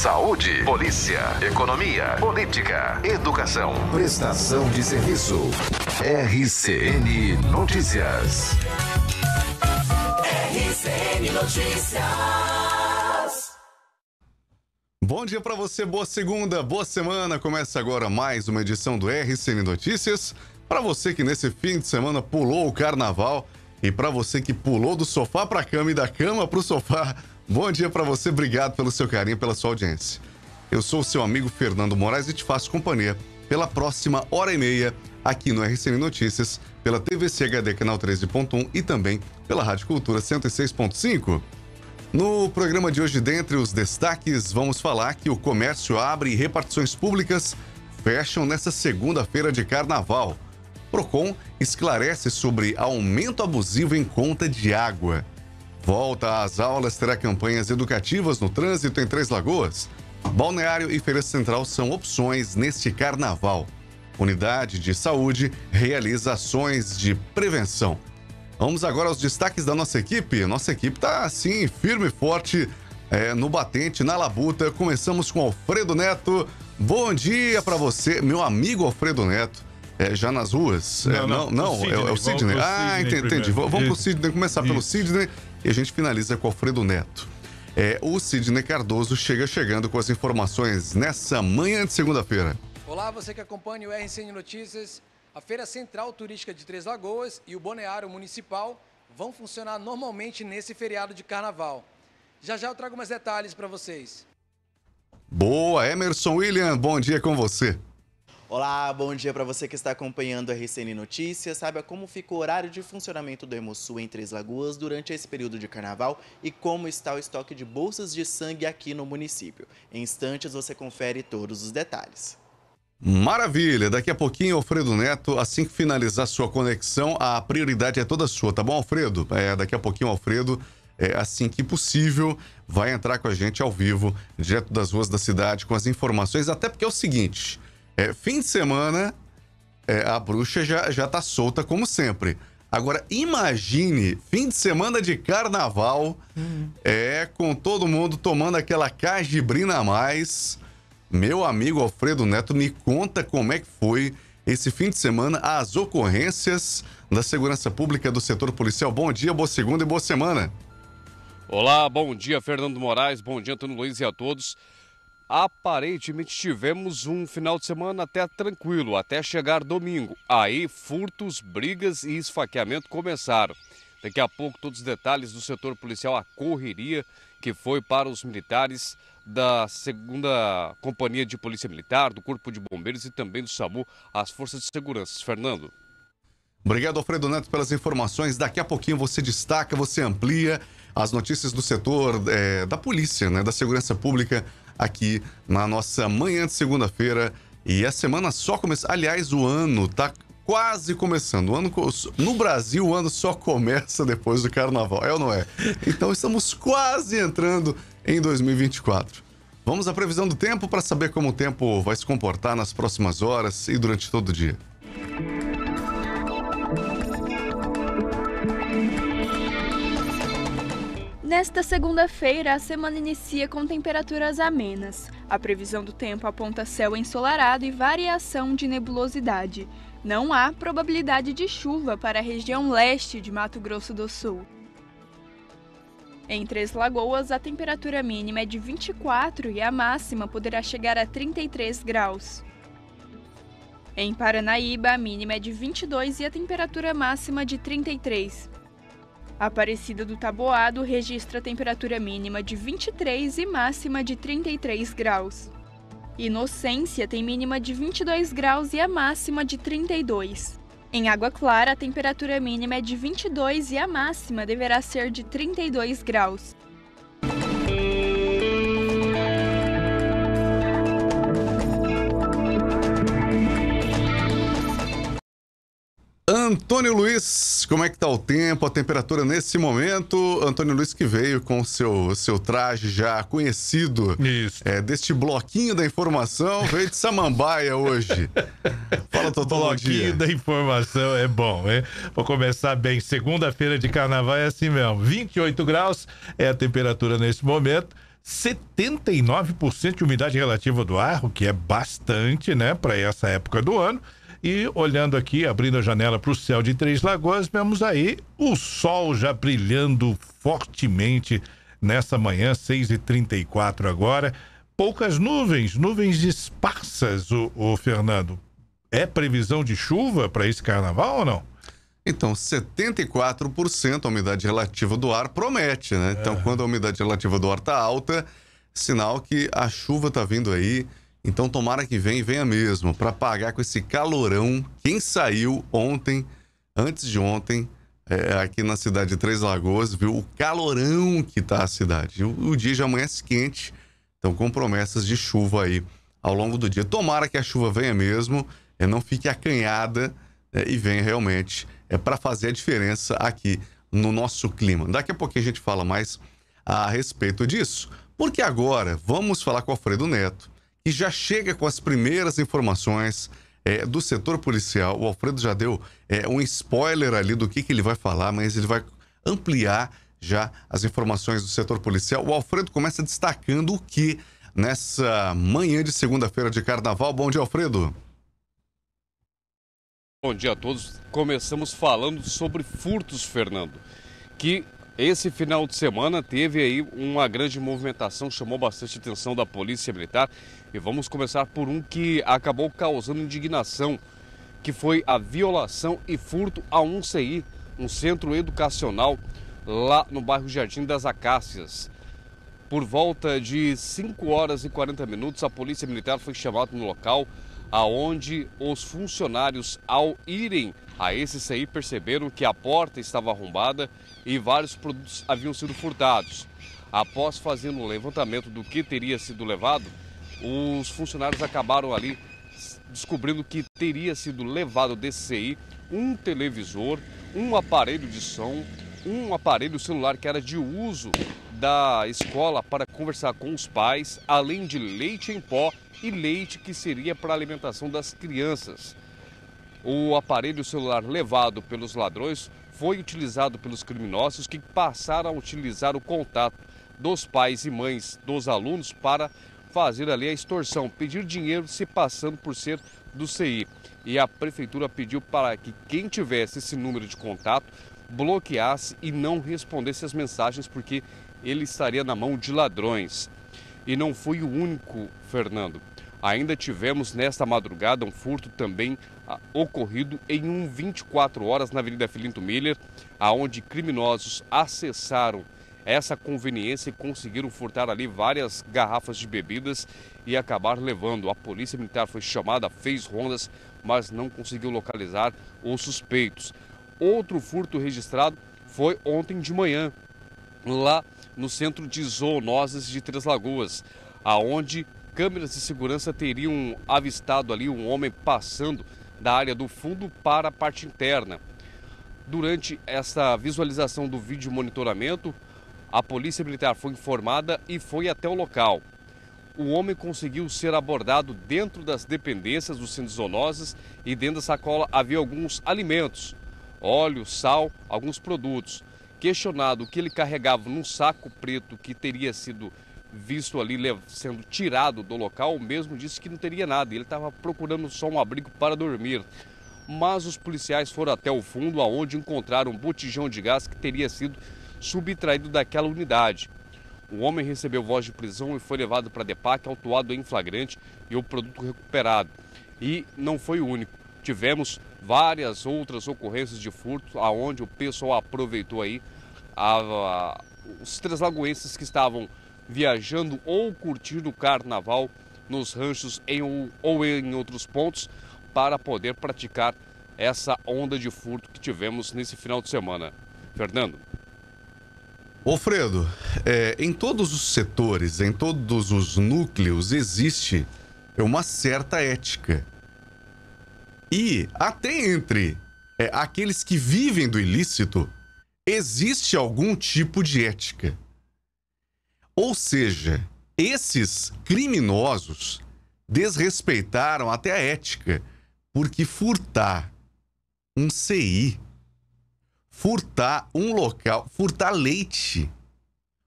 Saúde, polícia, economia, política, educação, prestação de serviço. RCN Notícias. RCN Notícias. Bom dia para você, boa segunda, boa semana. Começa agora mais uma edição do RCN Notícias. Para você que nesse fim de semana pulou o carnaval e para você que pulou do sofá para a cama e da cama para o sofá, Bom dia para você, obrigado pelo seu carinho, pela sua audiência. Eu sou o seu amigo Fernando Moraes e te faço companhia pela próxima hora e meia aqui no RCN Notícias, pela TVC HD Canal 13.1 e também pela Rádio Cultura 106.5. No programa de hoje, dentre os destaques, vamos falar que o comércio abre e repartições públicas fecham nesta segunda-feira de carnaval. Procon esclarece sobre aumento abusivo em conta de água. Volta às aulas terá campanhas educativas no trânsito em Três Lagoas. Balneário e Feira Central são opções neste carnaval. Unidade de Saúde realiza ações de prevenção. Vamos agora aos destaques da nossa equipe. Nossa equipe está assim, firme e forte é, no batente, na labuta. Começamos com Alfredo Neto. Bom dia para você, meu amigo Alfredo Neto. É, já nas ruas? Não, é, não, não, não, não é, o é Sidney. Ah, entendi. Primeiro. Vamos Isso. pro Sidney, começar Isso. pelo Sidney. E a gente finaliza com Alfredo Neto. É, o Sidney Cardoso chega chegando com as informações nessa manhã de segunda-feira. Olá, você que acompanha o RCN Notícias. A Feira Central Turística de Três Lagoas e o boneário Municipal vão funcionar normalmente nesse feriado de carnaval. Já já eu trago mais detalhes para vocês. Boa, Emerson William, bom dia com você. Olá, bom dia para você que está acompanhando a RCN Notícias. Saiba como fica o horário de funcionamento do Hemosul em Três Lagoas durante esse período de carnaval e como está o estoque de bolsas de sangue aqui no município. Em instantes você confere todos os detalhes. Maravilha! Daqui a pouquinho, Alfredo Neto, assim que finalizar sua conexão, a prioridade é toda sua, tá bom, Alfredo? É, daqui a pouquinho, Alfredo, é, assim que possível, vai entrar com a gente ao vivo, direto das ruas da cidade, com as informações, até porque é o seguinte. É, fim de semana, é, a bruxa já, já tá solta como sempre. Agora, imagine fim de semana de carnaval, é, com todo mundo tomando aquela cajibrina a mais. Meu amigo Alfredo Neto, me conta como é que foi esse fim de semana as ocorrências da segurança pública do setor policial. Bom dia, boa segunda e boa semana. Olá, bom dia, Fernando Moraes, bom dia, Antônio Luiz e a todos. Aparentemente tivemos um final de semana até tranquilo, até chegar domingo. Aí furtos, brigas e esfaqueamento começaram. Daqui a pouco todos os detalhes do setor policial, a correria que foi para os militares da segunda companhia de polícia militar, do corpo de bombeiros e também do SAMU, as forças de segurança. Fernando. Obrigado, Alfredo Neto, pelas informações. Daqui a pouquinho você destaca, você amplia as notícias do setor é, da polícia, né, da segurança pública aqui na nossa manhã de segunda-feira. E a semana só começa. Aliás, o ano tá quase começando. O ano no Brasil o ano só começa depois do carnaval, é ou não é? Então estamos quase entrando em 2024. Vamos à previsão do tempo para saber como o tempo vai se comportar nas próximas horas e durante todo o dia. Nesta segunda-feira, a semana inicia com temperaturas amenas. A previsão do tempo aponta céu ensolarado e variação de nebulosidade. Não há probabilidade de chuva para a região leste de Mato Grosso do Sul. Em Três Lagoas, a temperatura mínima é de 24 e a máxima poderá chegar a 33 graus. Em Paranaíba, a mínima é de 22 e a temperatura máxima de 33. A Aparecida do Taboado registra temperatura mínima de 23 e máxima de 33 graus. Inocência tem mínima de 22 graus e a máxima de 32. Em Água Clara, a temperatura mínima é de 22 e a máxima deverá ser de 32 graus. Antônio Luiz, como é que tá o tempo, a temperatura nesse momento? Antônio Luiz que veio com o seu, seu traje já conhecido Isso. É, deste bloquinho da informação, veio de Samambaia hoje. Fala, Totó, Bloquinho da informação é bom, Vou começar bem. Segunda-feira de carnaval é assim mesmo. 28 graus é a temperatura nesse momento. 79% de umidade relativa do ar, o que é bastante, né, para essa época do ano. E olhando aqui, abrindo a janela para o céu de Três Lagoas, vemos aí o sol já brilhando fortemente nessa manhã, 6h34 agora. Poucas nuvens, nuvens esparsas, o, o Fernando. É previsão de chuva para esse carnaval ou não? Então, 74% a umidade relativa do ar promete, né? Então, é. quando a umidade relativa do ar está alta, sinal que a chuva está vindo aí então tomara que venha e venha mesmo para pagar com esse calorão. Quem saiu ontem, antes de ontem, é, aqui na cidade de Três Lagoas, viu o calorão que tá a cidade. O, o dia já amanhece é quente, então com promessas de chuva aí ao longo do dia. Tomara que a chuva venha mesmo, é, não fique acanhada é, e venha realmente é, para fazer a diferença aqui no nosso clima. Daqui a pouquinho a gente fala mais a respeito disso, porque agora vamos falar com o Alfredo Neto que já chega com as primeiras informações é, do setor policial. O Alfredo já deu é, um spoiler ali do que, que ele vai falar, mas ele vai ampliar já as informações do setor policial. O Alfredo começa destacando o que nessa manhã de segunda-feira de carnaval. Bom dia, Alfredo. Bom dia a todos. Começamos falando sobre furtos, Fernando, que esse final de semana teve aí uma grande movimentação, chamou bastante atenção da Polícia Militar. E vamos começar por um que acabou causando indignação, que foi a violação e furto a um CI, um centro educacional lá no bairro Jardim das Acácias. Por volta de 5 horas e 40 minutos, a Polícia Militar foi chamada no local aonde os funcionários, ao irem a esse CI, perceberam que a porta estava arrombada e vários produtos haviam sido furtados. Após fazendo o um levantamento do que teria sido levado, os funcionários acabaram ali descobrindo que teria sido levado desse CI um televisor, um aparelho de som, um aparelho celular que era de uso da escola para conversar com os pais, além de leite em pó e leite que seria para alimentação das crianças. O aparelho celular levado pelos ladrões foi utilizado pelos criminosos que passaram a utilizar o contato dos pais e mães dos alunos para fazer ali a extorsão, pedir dinheiro se passando por ser do CI. E a prefeitura pediu para que quem tivesse esse número de contato bloqueasse e não respondesse as mensagens, porque ele estaria na mão de ladrões. E não foi o único, Fernando. Ainda tivemos nesta madrugada um furto também ah, ocorrido em um 24 horas na Avenida Filinto Miller, aonde criminosos acessaram essa conveniência e conseguiram furtar ali várias garrafas de bebidas e acabar levando. A polícia militar foi chamada, fez rondas, mas não conseguiu localizar os suspeitos. Outro furto registrado foi ontem de manhã, lá no centro de zoonoses de Três Lagoas, aonde câmeras de segurança teriam avistado ali um homem passando da área do fundo para a parte interna. Durante essa visualização do vídeo monitoramento, a polícia militar foi informada e foi até o local. O homem conseguiu ser abordado dentro das dependências do centro de zoonoses e dentro da sacola havia alguns alimentos, óleo, sal, alguns produtos questionado o que ele carregava num saco preto que teria sido visto ali sendo tirado do local, mesmo disse que não teria nada. Ele estava procurando só um abrigo para dormir. Mas os policiais foram até o fundo, aonde encontraram um botijão de gás que teria sido subtraído daquela unidade. O homem recebeu voz de prisão e foi levado para a DEPAC, autuado em flagrante e o produto recuperado. E não foi o único. Tivemos várias outras ocorrências de furto, aonde o pessoal aproveitou aí a, a, os três lagoenses que estavam viajando ou curtindo o carnaval nos ranchos em, ou em outros pontos para poder praticar essa onda de furto que tivemos nesse final de semana. Fernando. Alfredo, é, em todos os setores, em todos os núcleos, existe uma certa ética. E até entre é, aqueles que vivem do ilícito, existe algum tipo de ética. Ou seja, esses criminosos desrespeitaram até a ética, porque furtar um CI, furtar um local, furtar leite,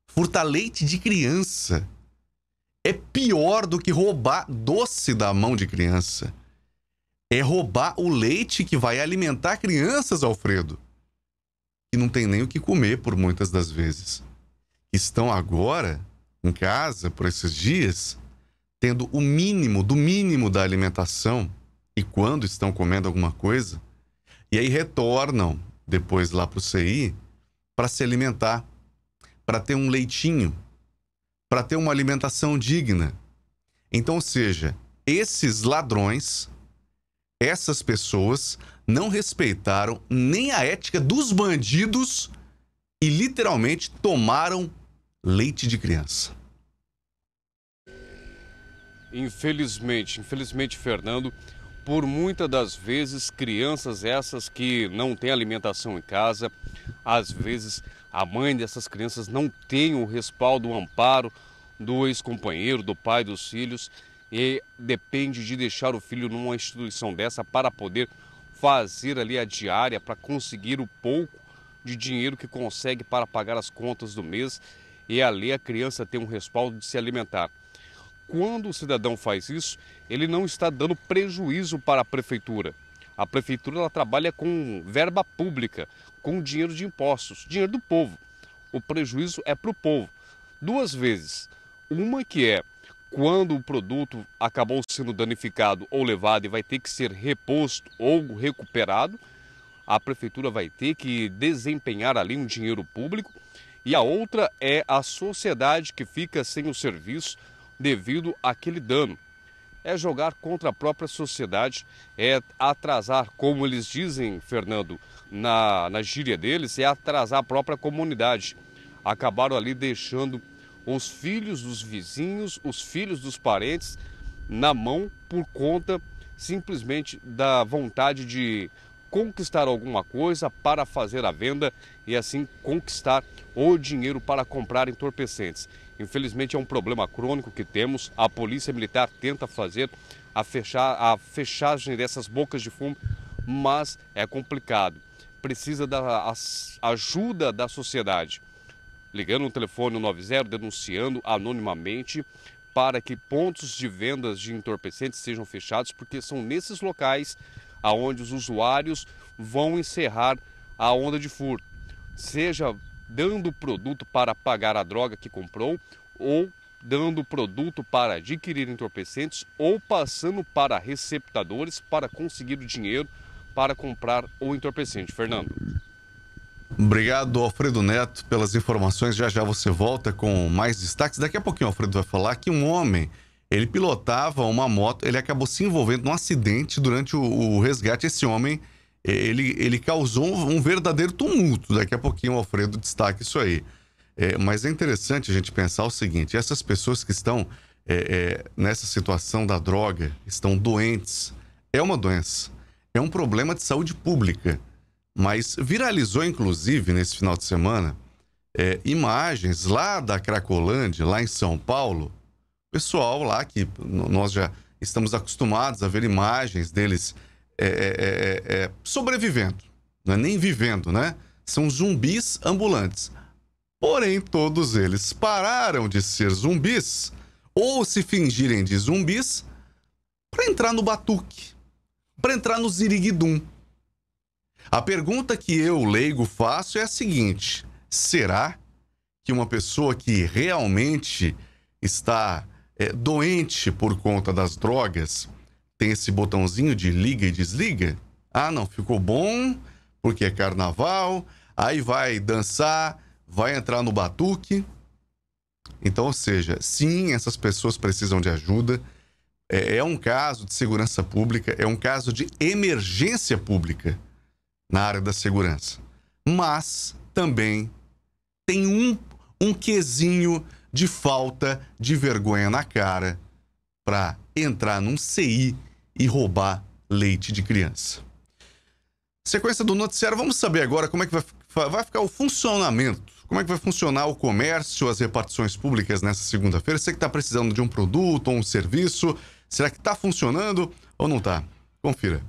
furtar leite de criança é pior do que roubar doce da mão de criança. É roubar o leite que vai alimentar crianças, Alfredo, que não tem nem o que comer por muitas das vezes. Estão agora em casa por esses dias, tendo o mínimo do mínimo da alimentação e quando estão comendo alguma coisa, e aí retornam depois lá para o CI para se alimentar, para ter um leitinho, para ter uma alimentação digna. Então, ou seja, esses ladrões essas pessoas não respeitaram nem a ética dos bandidos e literalmente tomaram leite de criança. Infelizmente, infelizmente, Fernando, por muitas das vezes, crianças essas que não têm alimentação em casa, às vezes a mãe dessas crianças não tem o respaldo, o amparo do ex-companheiro, do pai, dos filhos, e depende de deixar o filho numa instituição dessa para poder fazer ali a diária, para conseguir o pouco de dinheiro que consegue para pagar as contas do mês e ali a criança tem um respaldo de se alimentar. Quando o cidadão faz isso, ele não está dando prejuízo para a prefeitura. A prefeitura ela trabalha com verba pública, com dinheiro de impostos, dinheiro do povo. O prejuízo é para o povo. Duas vezes. Uma que é quando o produto acabou sendo danificado ou levado e vai ter que ser reposto ou recuperado, a prefeitura vai ter que desempenhar ali um dinheiro público. E a outra é a sociedade que fica sem o serviço devido àquele dano. É jogar contra a própria sociedade, é atrasar, como eles dizem, Fernando, na, na gíria deles, é atrasar a própria comunidade. Acabaram ali deixando os filhos dos vizinhos, os filhos dos parentes na mão por conta simplesmente da vontade de conquistar alguma coisa para fazer a venda e assim conquistar o dinheiro para comprar entorpecentes. Infelizmente é um problema crônico que temos. A polícia militar tenta fazer a, fechar, a fechagem dessas bocas de fumo, mas é complicado. Precisa da ajuda da sociedade ligando no telefone 90, denunciando anonimamente para que pontos de vendas de entorpecentes sejam fechados, porque são nesses locais aonde os usuários vão encerrar a onda de furto, seja dando o produto para pagar a droga que comprou ou dando o produto para adquirir entorpecentes ou passando para receptadores para conseguir o dinheiro para comprar o entorpecente. Fernando. Obrigado, Alfredo Neto, pelas informações. Já já você volta com mais destaques. Daqui a pouquinho, Alfredo vai falar que um homem, ele pilotava uma moto, ele acabou se envolvendo num acidente durante o, o resgate. Esse homem, ele, ele causou um, um, verdadeiro tumulto. Daqui a pouquinho, Alfredo destaca isso aí. É, mas é interessante a gente pensar o seguinte: essas pessoas que estão é, é, nessa situação da droga, estão doentes, é uma doença, é um problema de saúde pública. Mas viralizou, inclusive, nesse final de semana, é, imagens lá da Cracolândia, lá em São Paulo. Pessoal lá que nós já estamos acostumados a ver imagens deles é, é, é, é sobrevivendo, não é nem vivendo, né? São zumbis ambulantes. Porém, todos eles pararam de ser zumbis ou se fingirem de zumbis para entrar no batuque, para entrar no ziriguidum a pergunta que eu, leigo, faço é a seguinte: será que uma pessoa que realmente está é, doente por conta das drogas tem esse botãozinho de liga e desliga? Ah, não, ficou bom porque é carnaval, aí vai dançar, vai entrar no batuque. Então, ou seja, sim, essas pessoas precisam de ajuda. É, é um caso de segurança pública, é um caso de emergência pública na área da segurança. Mas também tem um, um quesinho de falta de vergonha na cara para entrar num CI e roubar leite de criança. Sequência do noticiário, vamos saber agora como é que vai, vai ficar o funcionamento. Como é que vai funcionar o comércio, as repartições públicas nessa segunda-feira? Você que está precisando de um produto ou um serviço, será que está funcionando ou não está? Confira.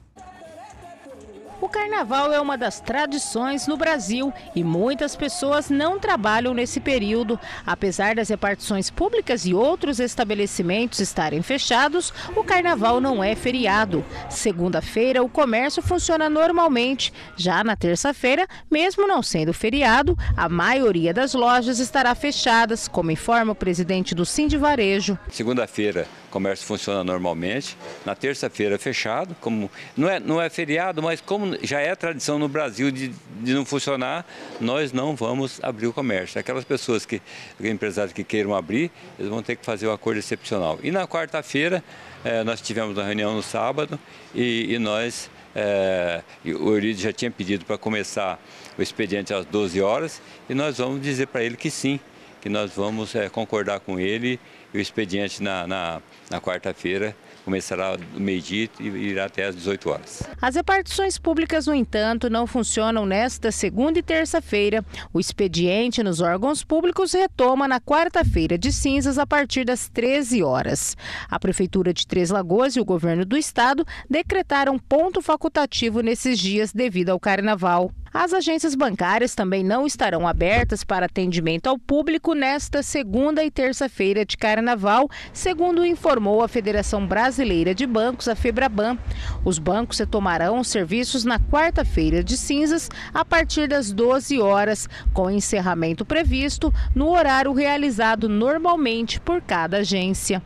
O carnaval é uma das tradições no Brasil e muitas pessoas não trabalham nesse período. Apesar das repartições públicas e outros estabelecimentos estarem fechados, o carnaval não é feriado. Segunda-feira, o comércio funciona normalmente. Já na terça-feira, mesmo não sendo feriado, a maioria das lojas estará fechadas, como informa o presidente do Sindivarejo. Segunda-feira, comércio funciona normalmente. Na terça-feira fechado, como não é, não é feriado, mas como já é tradição no Brasil de, de não funcionar, nós não vamos abrir o comércio. Aquelas pessoas que, empresários que queiram abrir, eles vão ter que fazer o um acordo excepcional. E na quarta-feira, eh, nós tivemos uma reunião no sábado e, e nós é, o Euridio já tinha pedido para começar o expediente às 12 horas e nós vamos dizer para ele que sim, que nós vamos é, concordar com ele e o expediente na, na, na quarta-feira começará do meio-dia e irá até às 18 horas. As repartições públicas, no entanto, não funcionam nesta segunda e terça-feira. O expediente nos órgãos públicos retoma na quarta-feira de cinzas a partir das 13 horas. A Prefeitura de Três Lagoas e o governo do estado decretaram ponto facultativo nesses dias devido ao carnaval. As agências bancárias também não estarão abertas para atendimento ao público nesta segunda e terça-feira de carnaval, segundo informou a Federação Brasileira de Bancos, a Febraban. Os bancos retomarão os serviços na quarta-feira de cinzas, a partir das 12 horas, com encerramento previsto no horário realizado normalmente por cada agência.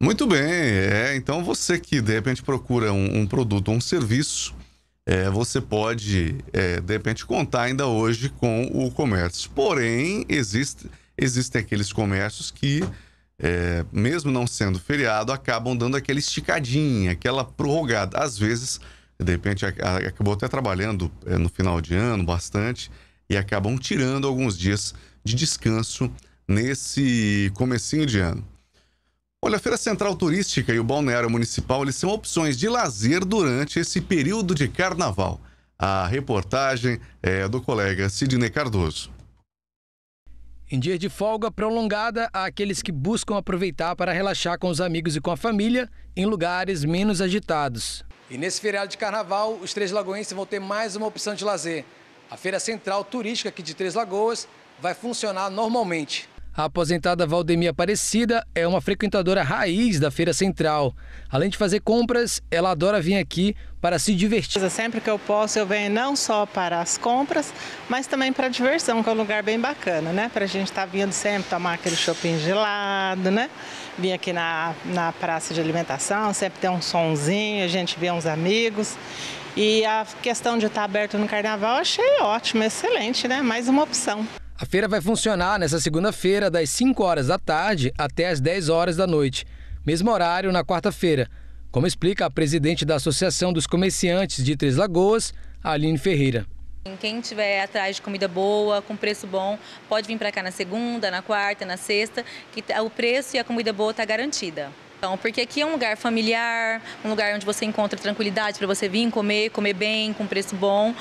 Muito bem, é, então você que de repente procura um, um produto ou um serviço, é, você pode é, de repente contar ainda hoje com o comércio. Porém, existe, existem aqueles comércios que, é, mesmo não sendo feriado, acabam dando aquela esticadinha, aquela prorrogada. Às vezes, de repente, a, a, acabou até trabalhando é, no final de ano bastante e acabam tirando alguns dias de descanso nesse comecinho de ano. Olha, a Feira Central Turística e o Balneário Municipal eles são opções de lazer durante esse período de carnaval. A reportagem é do colega Sidney Cardoso. Em dias de folga prolongada, há aqueles que buscam aproveitar para relaxar com os amigos e com a família em lugares menos agitados. E nesse feriado de carnaval, os Três Lagoenses vão ter mais uma opção de lazer. A Feira Central Turística aqui de Três Lagoas vai funcionar normalmente. A aposentada Valdemir Aparecida é uma frequentadora raiz da Feira Central. Além de fazer compras, ela adora vir aqui para se divertir. Sempre que eu posso, eu venho não só para as compras, mas também para a diversão, que é um lugar bem bacana, né? Para a gente estar tá vindo sempre tomar aquele shopping gelado, né? Vim aqui na, na praça de alimentação, sempre tem um sonzinho, a gente vê uns amigos. E a questão de estar tá aberto no carnaval, achei ótimo, excelente, né? Mais uma opção. A feira vai funcionar nessa segunda-feira, das 5 horas da tarde até as 10 horas da noite, mesmo horário na quarta-feira, como explica a presidente da Associação dos Comerciantes de Três Lagoas, Aline Ferreira. Quem tiver atrás de comida boa, com preço bom, pode vir para cá na segunda, na quarta, na sexta, que tá, o preço e a comida boa está garantida. Então, porque aqui é um lugar familiar, um lugar onde você encontra tranquilidade para você vir comer, comer bem, com preço bom.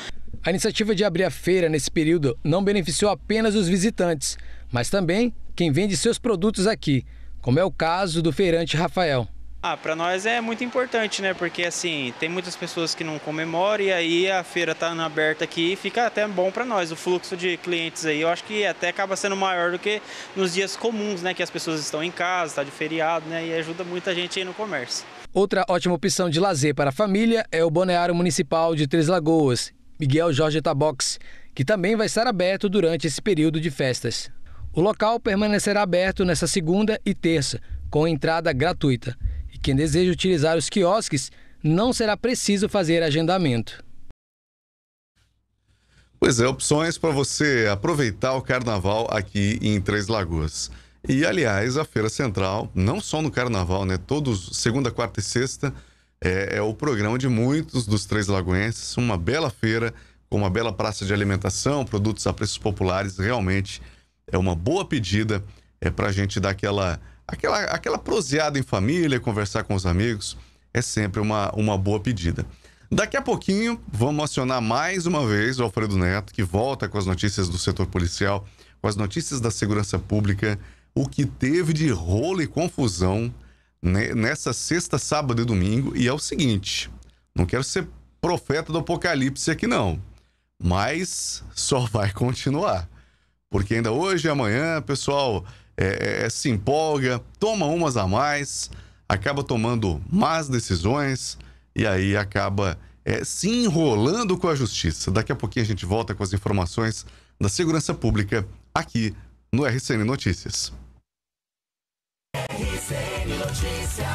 A iniciativa de abrir a feira nesse período não beneficiou apenas os visitantes, mas também quem vende seus produtos aqui, como é o caso do feirante Rafael. Ah, para nós é muito importante, né? Porque assim, tem muitas pessoas que não comemoram e aí a feira tá aberta aqui e fica até bom para nós. O fluxo de clientes aí, eu acho que até acaba sendo maior do que nos dias comuns, né, que as pessoas estão em casa, está de feriado, né, e ajuda muita gente aí no comércio. Outra ótima opção de lazer para a família é o boneário Municipal de Três Lagoas, Miguel Jorge Tabox, que também vai estar aberto durante esse período de festas. O local permanecerá aberto nesta segunda e terça, com entrada gratuita. E quem deseja utilizar os quiosques não será preciso fazer agendamento. Pois é, opções para você aproveitar o carnaval aqui em Três Lagoas. E aliás, a Feira Central, não só no carnaval, né? Todos segunda, quarta e sexta é, é o programa de muitos dos Três Lagoenses, uma bela feira com uma bela praça de alimentação, produtos a preços populares, realmente é uma boa pedida é para a gente dar aquela, aquela, aquela proseada em família, conversar com os amigos, é sempre uma, uma boa pedida. Daqui a pouquinho, vamos acionar mais uma vez o Alfredo Neto, que volta com as notícias do setor policial, com as notícias da segurança pública, o que teve de rolo e confusão nessa sexta, sábado e domingo, e é o seguinte: não quero ser profeta do apocalipse aqui, não, mas só vai continuar. Porque ainda hoje e amanhã, pessoal, é, é, é, se empolga, toma umas a mais, acaba tomando más decisões e aí acaba é, se enrolando com a justiça. Daqui a pouquinho a gente volta com as informações da segurança pública aqui no RCN Notícias. Notícias.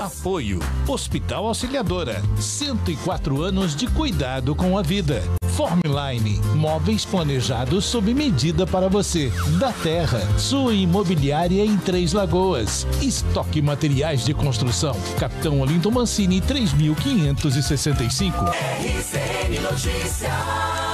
Apoio Hospital Auxiliadora. 104 anos de cuidado com a vida. Formline, móveis planejados sob medida para você. Da Terra, sua imobiliária em Três Lagoas. Estoque materiais de construção. Capitão Olinto Mancini, 3565. RCN Notícias.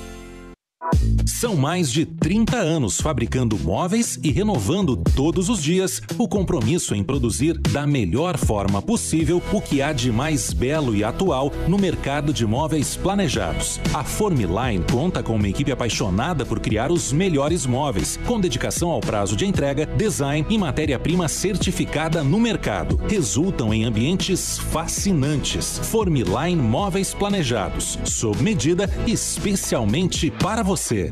são mais de 30 anos fabricando móveis e renovando todos os dias o compromisso em produzir da melhor forma possível o que há de mais belo e atual no mercado de móveis planejados. A Formiline conta com uma equipe apaixonada por criar os melhores móveis, com dedicação ao prazo de entrega, design e matéria-prima certificada no mercado. Resultam em ambientes fascinantes. Formiline Móveis Planejados, sob medida especialmente para você você.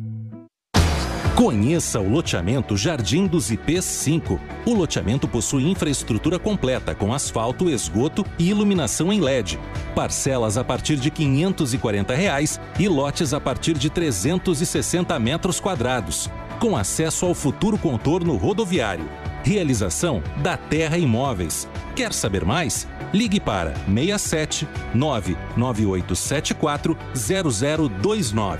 Conheça o loteamento Jardim dos IPs 5. O loteamento possui infraestrutura completa com asfalto, esgoto e iluminação em LED. Parcelas a partir de R$ 540 reais e lotes a partir de 360 metros quadrados, com acesso ao futuro contorno rodoviário. Realização da Terra Imóveis. Quer saber mais? Ligue para 67 99874 0029.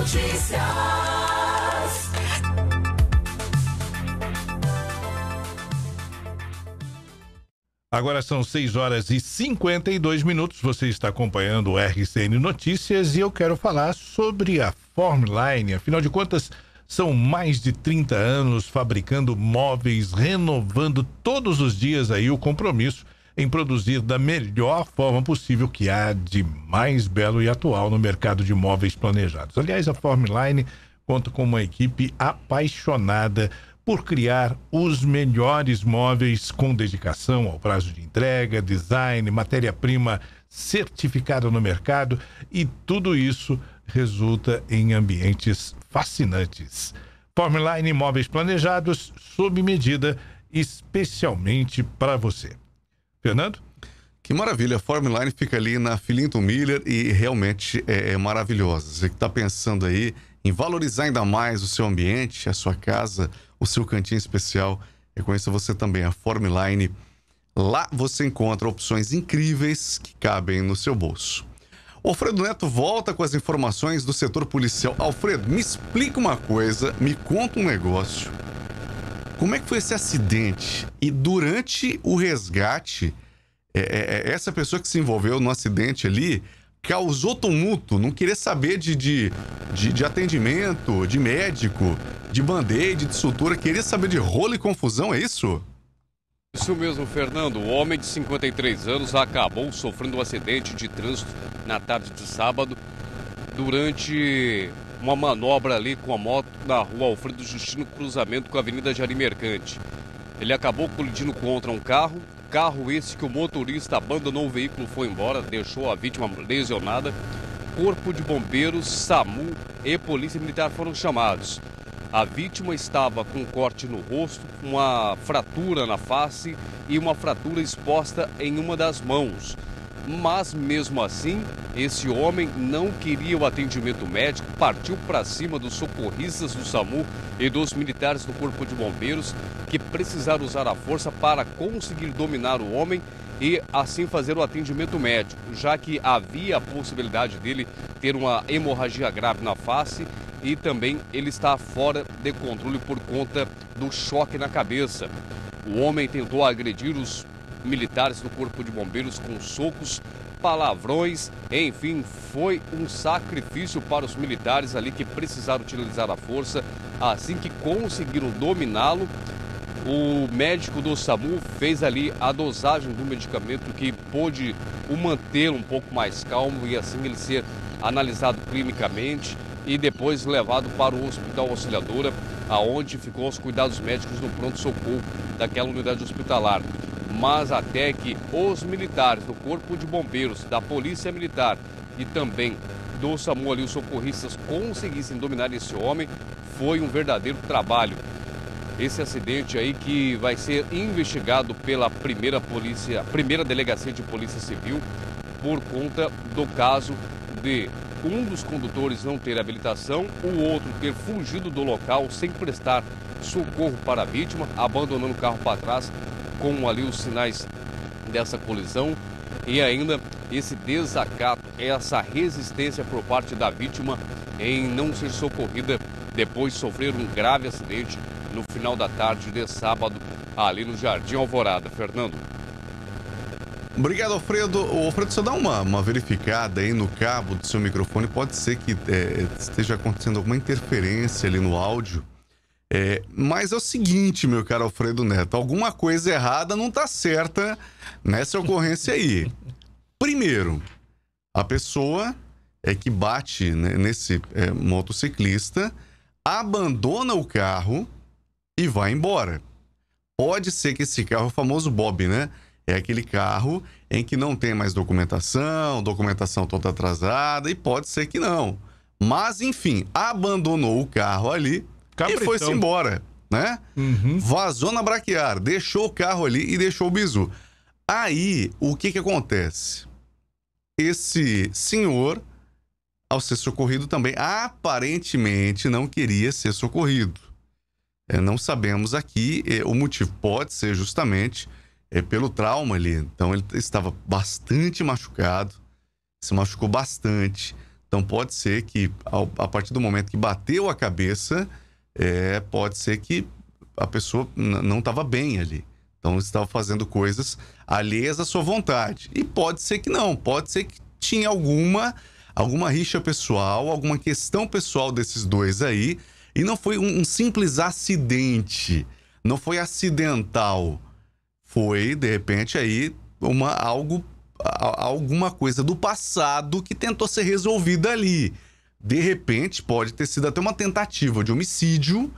Notícias. Agora são 6 horas e 52 minutos. Você está acompanhando o RCN Notícias e eu quero falar sobre a Formline. Afinal de contas, são mais de 30 anos fabricando móveis, renovando todos os dias aí o compromisso em produzir da melhor forma possível o que há de mais belo e atual no mercado de imóveis planejados. Aliás, a Formline conta com uma equipe apaixonada por criar os melhores móveis com dedicação ao prazo de entrega, design, matéria-prima certificada no mercado e tudo isso resulta em ambientes fascinantes. Formline Imóveis Planejados sob medida especialmente para você. Fernando? Que maravilha, a Formline fica ali na Filinton Miller e realmente é, é maravilhosa. Você que está pensando aí em valorizar ainda mais o seu ambiente, a sua casa, o seu cantinho especial, reconheça é você também, a Formline. Lá você encontra opções incríveis que cabem no seu bolso. O Alfredo Neto volta com as informações do setor policial. Alfredo, me explica uma coisa, me conta um negócio. Como é que foi esse acidente? E durante o resgate, é, é, é, essa pessoa que se envolveu no acidente ali causou tumulto, não queria saber de, de, de, de atendimento, de médico, de band-aid, de sutura, queria saber de rolo e confusão, é isso? Isso mesmo, Fernando. O homem de 53 anos acabou sofrendo um acidente de trânsito na tarde de sábado durante uma manobra ali com a moto na rua Alfredo Justino, cruzamento com a Avenida Jari Mercante. Ele acabou colidindo contra um carro, carro esse que o motorista abandonou o veículo, foi embora, deixou a vítima lesionada. Corpo de bombeiros, SAMU e polícia militar foram chamados. A vítima estava com um corte no rosto, uma fratura na face e uma fratura exposta em uma das mãos mas mesmo assim, esse homem não queria o atendimento médico, partiu para cima dos socorristas do SAMU e dos militares do Corpo de Bombeiros que precisaram usar a força para conseguir dominar o homem e assim fazer o atendimento médico, já que havia a possibilidade dele ter uma hemorragia grave na face e também ele está fora de controle por conta do choque na cabeça. O homem tentou agredir os militares do Corpo de Bombeiros com socos, palavrões, enfim, foi um sacrifício para os militares ali que precisaram utilizar a força. Assim que conseguiram dominá-lo, o médico do SAMU fez ali a dosagem do medicamento que pôde o mantê-lo um pouco mais calmo e assim ele ser analisado clinicamente e depois levado para o Hospital Auxiliadora, aonde ficou os cuidados médicos no pronto-socorro daquela unidade hospitalar mas até que os militares do Corpo de Bombeiros, da Polícia Militar e também do SAMU ali, os socorristas conseguissem dominar esse homem, foi um verdadeiro trabalho. Esse acidente aí que vai ser investigado pela primeira polícia, primeira delegacia de polícia civil por conta do caso de um dos condutores não ter habilitação, o outro ter fugido do local sem prestar socorro para a vítima, abandonando o carro para trás com ali os sinais dessa colisão e ainda esse desacato, essa resistência por parte da vítima em não ser socorrida depois de sofrer um grave acidente no final da tarde de sábado ali no Jardim Alvorada. Fernando. Obrigado, Alfredo. Ô, Alfredo, só dá uma, uma verificada aí no cabo do seu microfone. Pode ser que é, esteja acontecendo alguma interferência ali no áudio. É, mas é o seguinte, meu caro Alfredo Neto, alguma coisa errada não está certa nessa ocorrência aí. Primeiro, a pessoa é que bate né, nesse é, motociclista, abandona o carro e vai embora. Pode ser que esse carro, o famoso Bob, né? É aquele carro em que não tem mais documentação, documentação toda atrasada, e pode ser que não. Mas, enfim, abandonou o carro ali, e foi-se embora, né? Uhum. Vazou na braquear, deixou o carro ali e deixou o bizu. Aí, o que que acontece? Esse senhor, ao ser socorrido também, aparentemente não queria ser socorrido. É, não sabemos aqui é, o motivo. Pode ser justamente é, pelo trauma ali. Então ele estava bastante machucado, se machucou bastante. Então pode ser que ao, a partir do momento que bateu a cabeça, é, pode ser que a pessoa não estava bem ali. Então estava fazendo coisas alheias à sua vontade. E pode ser que não, pode ser que tinha alguma alguma rixa pessoal, alguma questão pessoal desses dois aí, e não foi um, um simples acidente, não foi acidental. Foi, de repente aí uma algo a, alguma coisa do passado que tentou ser resolvida ali de repente, pode ter sido até uma tentativa de homicídio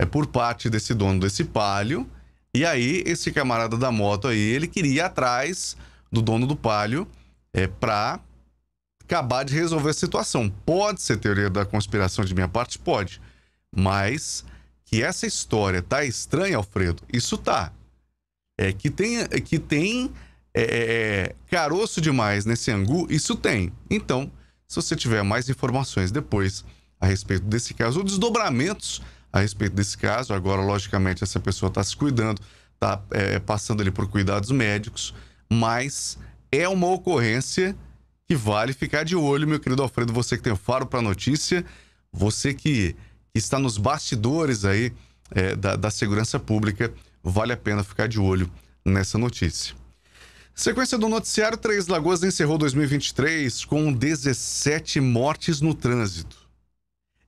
é por parte desse dono desse palio. E aí, esse camarada da moto aí, ele queria ir atrás do dono do palio é, para acabar de resolver a situação. Pode ser teoria da conspiração de minha parte? Pode. Mas que essa história tá estranha, Alfredo, isso tá. É que tem, é que tem é, é, é, caroço demais nesse angu, isso tem. Então, se você tiver mais informações depois a respeito desse caso, ou desdobramentos a respeito desse caso, agora, logicamente, essa pessoa está se cuidando, está é, passando ali por cuidados médicos, mas é uma ocorrência que vale ficar de olho, meu querido Alfredo, você que tem o faro para notícia, você que, está nos bastidores aí é, da, da segurança pública, vale a pena ficar de olho nessa notícia. Sequência do noticiário, Três Lagoas encerrou 2023 com 17 mortes no trânsito.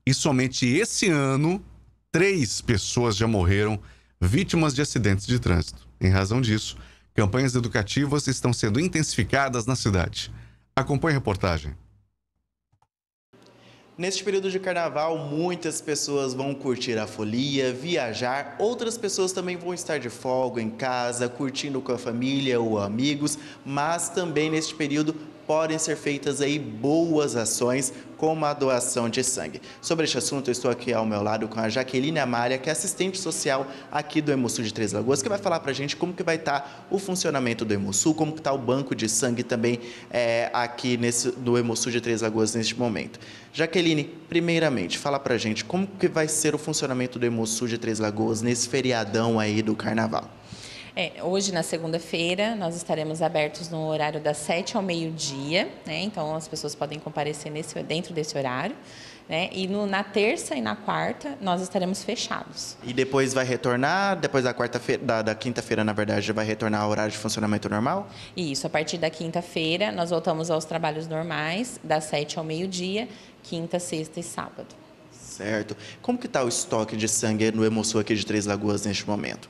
E somente esse ano, três pessoas já morreram vítimas de acidentes de trânsito. Em razão disso, campanhas educativas estão sendo intensificadas na cidade. Acompanhe a reportagem. Neste período de carnaval, muitas pessoas vão curtir a folia, viajar, outras pessoas também vão estar de folga em casa, curtindo com a família ou amigos, mas também neste período podem ser feitas aí boas ações como a doação de sangue. Sobre este assunto, eu estou aqui ao meu lado com a Jaqueline Amália, que é assistente social aqui do Hemosul de Três Lagoas, que vai falar para a gente como que vai estar tá o funcionamento do Hemosul, como que está o banco de sangue também é, aqui nesse, do Hemosul de Três Lagoas neste momento. Jaqueline, primeiramente, fala para a gente como que vai ser o funcionamento do Hemosul de Três Lagoas nesse feriadão aí do Carnaval. É, hoje, na segunda-feira, nós estaremos abertos no horário das 7 ao meio-dia, né? Então as pessoas podem comparecer nesse, dentro desse horário. Né? E no, na terça e na quarta nós estaremos fechados. E depois vai retornar, depois da quarta-feira, da, da quinta-feira, na verdade, vai retornar ao horário de funcionamento normal? Isso, a partir da quinta-feira nós voltamos aos trabalhos normais, das sete ao meio-dia, quinta, sexta e sábado. Certo. Como que está o estoque de sangue no Hemosul aqui de Três Lagoas neste momento?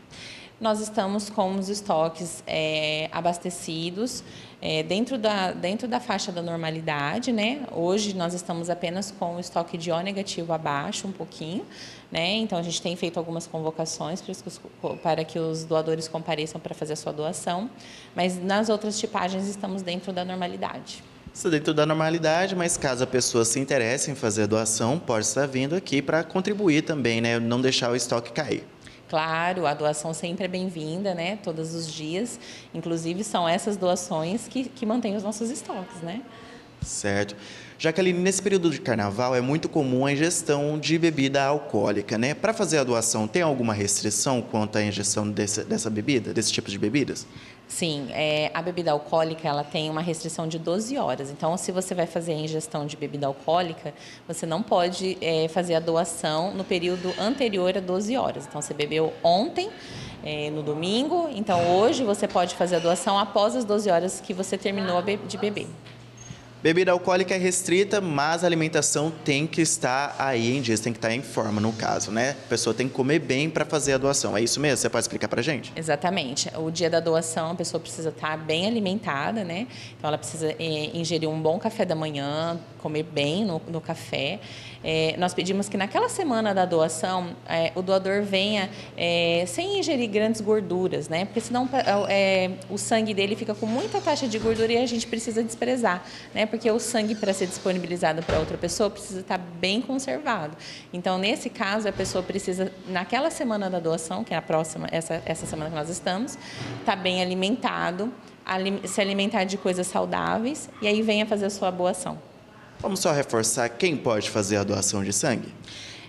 nós estamos com os estoques é, abastecidos é, dentro, da, dentro da faixa da normalidade, né? Hoje nós estamos apenas com o estoque de O negativo abaixo um pouquinho, né? Então a gente tem feito algumas convocações para, os, para que os doadores compareçam para fazer a sua doação, mas nas outras tipagens estamos dentro da normalidade. Isso é dentro da normalidade, mas caso a pessoa se interesse em fazer a doação, pode estar vindo aqui para contribuir também, né? Não deixar o estoque cair. Claro, a doação sempre é bem-vinda, né? Todos os dias. Inclusive, são essas doações que, que mantêm os nossos estoques, né? Certo. Já que ali nesse período de carnaval é muito comum a ingestão de bebida alcoólica, né? Para fazer a doação, tem alguma restrição quanto à ingestão desse, dessa bebida, desse tipo de bebidas? Sim, é, a bebida alcoólica ela tem uma restrição de 12 horas. Então, se você vai fazer a ingestão de bebida alcoólica, você não pode é, fazer a doação no período anterior a 12 horas. Então, você bebeu ontem, é, no domingo, então hoje você pode fazer a doação após as 12 horas que você terminou de beber. Bebida alcoólica é restrita, mas a alimentação tem que estar aí em dias, tem que estar em forma, no caso, né? A pessoa tem que comer bem para fazer a doação. É isso mesmo? Você pode explicar para gente? Exatamente. O dia da doação, a pessoa precisa estar bem alimentada, né? Então, ela precisa eh, ingerir um bom café da manhã, comer bem no, no café. É, nós pedimos que naquela semana da doação é, o doador venha é, sem ingerir grandes gorduras, né? Porque senão é, é, o sangue dele fica com muita taxa de gordura e a gente precisa desprezar, né? Porque o sangue para ser disponibilizado para outra pessoa precisa estar bem conservado. Então nesse caso a pessoa precisa naquela semana da doação, que é a próxima essa essa semana que nós estamos, estar tá bem alimentado, se alimentar de coisas saudáveis e aí venha fazer a sua boa ação. Vamos só reforçar quem pode fazer a doação de sangue?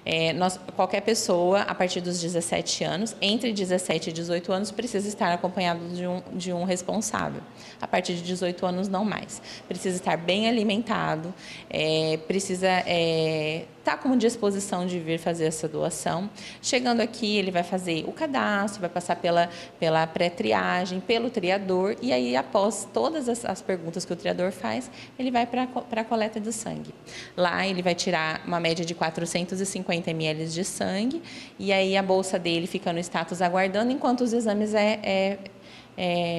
É, nós, qualquer pessoa, a partir dos 17 anos, entre 17 e 18 anos, precisa estar acompanhado de um, de um responsável. A partir de 18 anos, não mais. Precisa estar bem alimentado, é, precisa estar é, tá com disposição de vir fazer essa doação. Chegando aqui, ele vai fazer o cadastro, vai passar pela, pela pré-triagem, pelo triador, e aí, após todas as, as perguntas que o triador faz, ele vai para a coleta do sangue. Lá, ele vai tirar uma média de 450 50 ml de sangue, e aí a bolsa dele fica no status aguardando enquanto os exames é, é,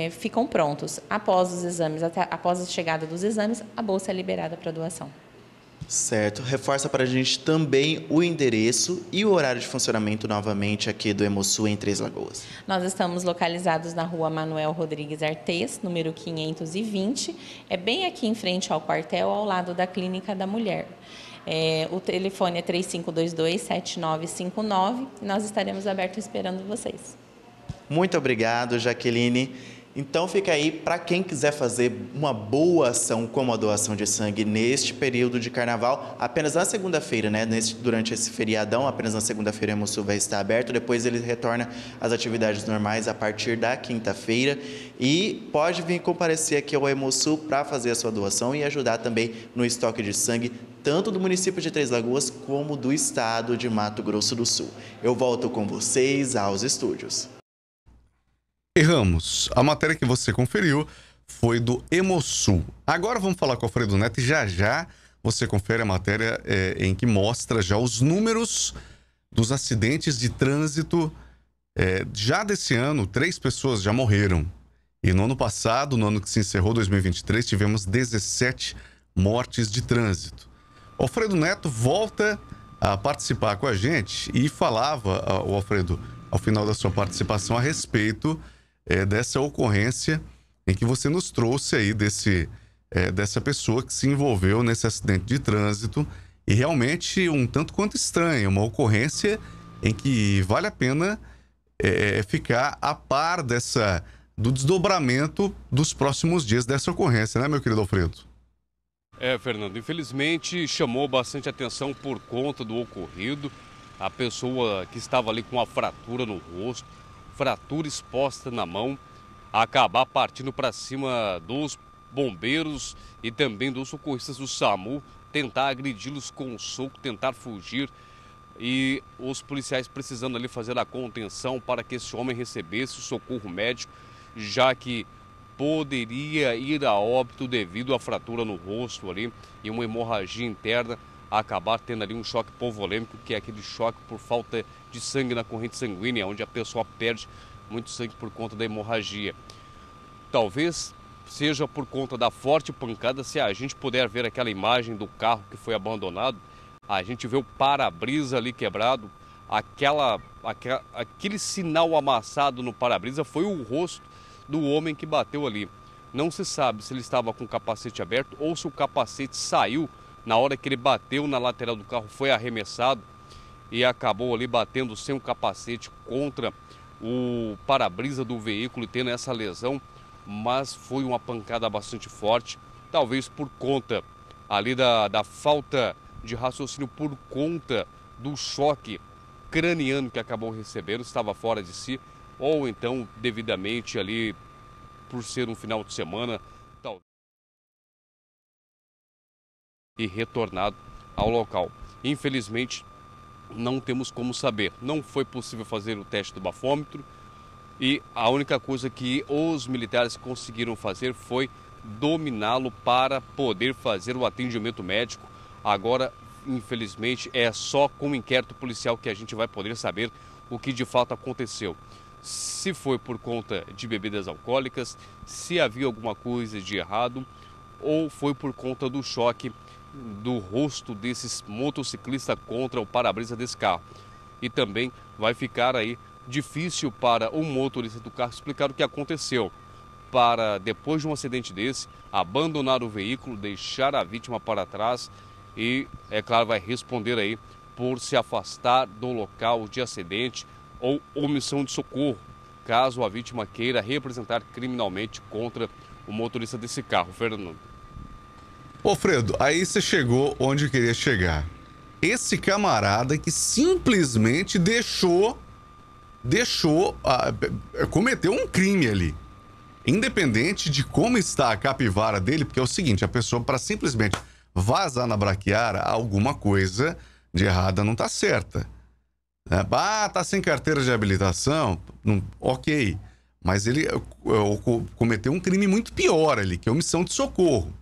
é ficam prontos. Após os exames, após a chegada dos exames, a bolsa é liberada para doação. Certo. Reforça para a gente também o endereço e o horário de funcionamento novamente aqui do Emoçu em Três Lagoas. Nós estamos localizados na rua Manuel Rodrigues Artes, número 520. É bem aqui em frente ao quartel, ao lado da Clínica da Mulher. É, o telefone é 3522-7959. Nós estaremos abertos esperando vocês. Muito obrigado, Jaqueline. Então fica aí para quem quiser fazer uma boa ação como a doação de sangue neste período de carnaval, apenas na segunda-feira, né? Neste, durante esse feriadão, apenas na segunda-feira Moçu vai estar aberto, depois ele retorna às atividades normais a partir da quinta-feira e pode vir comparecer aqui ao Hemosul para fazer a sua doação e ajudar também no estoque de sangue tanto do município de Três Lagoas como do estado de Mato Grosso do Sul. Eu volto com vocês aos estúdios. Erramos. A matéria que você conferiu foi do Emosul. Agora vamos falar com o Alfredo Neto e já já você confere a matéria é, em que mostra já os números dos acidentes de trânsito. É, já desse ano, três pessoas já morreram. E no ano passado, no ano que se encerrou, 2023, tivemos 17 mortes de trânsito. Alfredo Neto volta a participar com a gente e falava, ah, o Alfredo, ao final da sua participação, a respeito é, dessa ocorrência em que você nos trouxe aí desse, é, dessa pessoa que se envolveu nesse acidente de trânsito e realmente um tanto quanto estranha, uma ocorrência em que vale a pena é, é ficar a par dessa do desdobramento dos próximos dias dessa ocorrência, né, meu querido Alfredo? É, Fernando, infelizmente chamou bastante atenção por conta do ocorrido. A pessoa que estava ali com uma fratura no rosto, fratura exposta na mão, acabar partindo para cima dos bombeiros e também dos socorristas do SAMU, tentar agredi-los com um soco, tentar fugir e os policiais precisando ali fazer a contenção para que esse homem recebesse o socorro médico, já que poderia ir a óbito devido à fratura no rosto ali e uma hemorragia interna acabar tendo ali um choque polvolêmico, que é aquele choque por falta de sangue na corrente sanguínea, onde a pessoa perde muito sangue por conta da hemorragia. Talvez seja por conta da forte pancada, se a gente puder ver aquela imagem do carro que foi abandonado, a gente vê o para-brisa ali quebrado, aquela, aquela, aquele sinal amassado no para-brisa foi o rosto do homem que bateu ali. Não se sabe se ele estava com o capacete aberto ou se o capacete saiu na hora que ele bateu na lateral do carro, foi arremessado e acabou ali batendo sem o capacete contra o para-brisa do veículo tendo essa lesão, mas foi uma pancada bastante forte, talvez por conta ali da, da falta de raciocínio, por conta do choque craniano que acabou recebendo, estava fora de si, ou então devidamente ali por ser um final de semana e retornado ao local. Infelizmente, não temos como saber. Não foi possível fazer o teste do bafômetro e a única coisa que os militares conseguiram fazer foi dominá-lo para poder fazer o atendimento médico. Agora, infelizmente, é só com o inquérito policial que a gente vai poder saber o que de fato aconteceu. Se foi por conta de bebidas alcoólicas, se havia alguma coisa de errado ou foi por conta do choque do rosto desses motociclista contra o para-brisa desse carro. E também vai ficar aí difícil para o motorista do carro explicar o que aconteceu. Para, depois de um acidente desse, abandonar o veículo, deixar a vítima para trás e, é claro, vai responder aí por se afastar do local de acidente ou omissão de socorro, caso a vítima queira representar criminalmente contra o motorista desse carro, Fernando. Ô Fredo, aí você chegou onde eu queria chegar. Esse camarada que simplesmente deixou. Deixou. Uh, cometeu um crime ali. Independente de como está a capivara dele, porque é o seguinte: a pessoa, para simplesmente vazar na braquiara, alguma coisa de errada não tá certa. Né? Ah, tá sem carteira de habilitação? Não, ok. Mas ele eh, cometeu um crime muito pior ali, que é omissão de socorro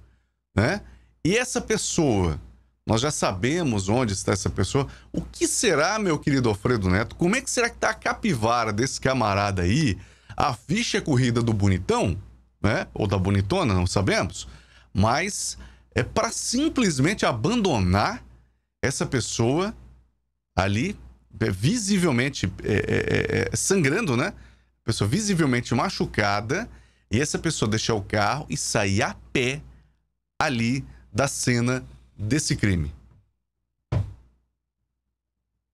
né? E essa pessoa, nós já sabemos onde está essa pessoa. O que será, meu querido Alfredo Neto? Como é que será que está a capivara desse camarada aí? A ficha é corrida do bonitão, né? Ou da bonitona, não sabemos. Mas é para simplesmente abandonar essa pessoa ali, é, visivelmente é, é, é, é, sangrando, né? Pessoa visivelmente machucada, e essa pessoa deixar o carro e sair a pé ali da cena desse crime.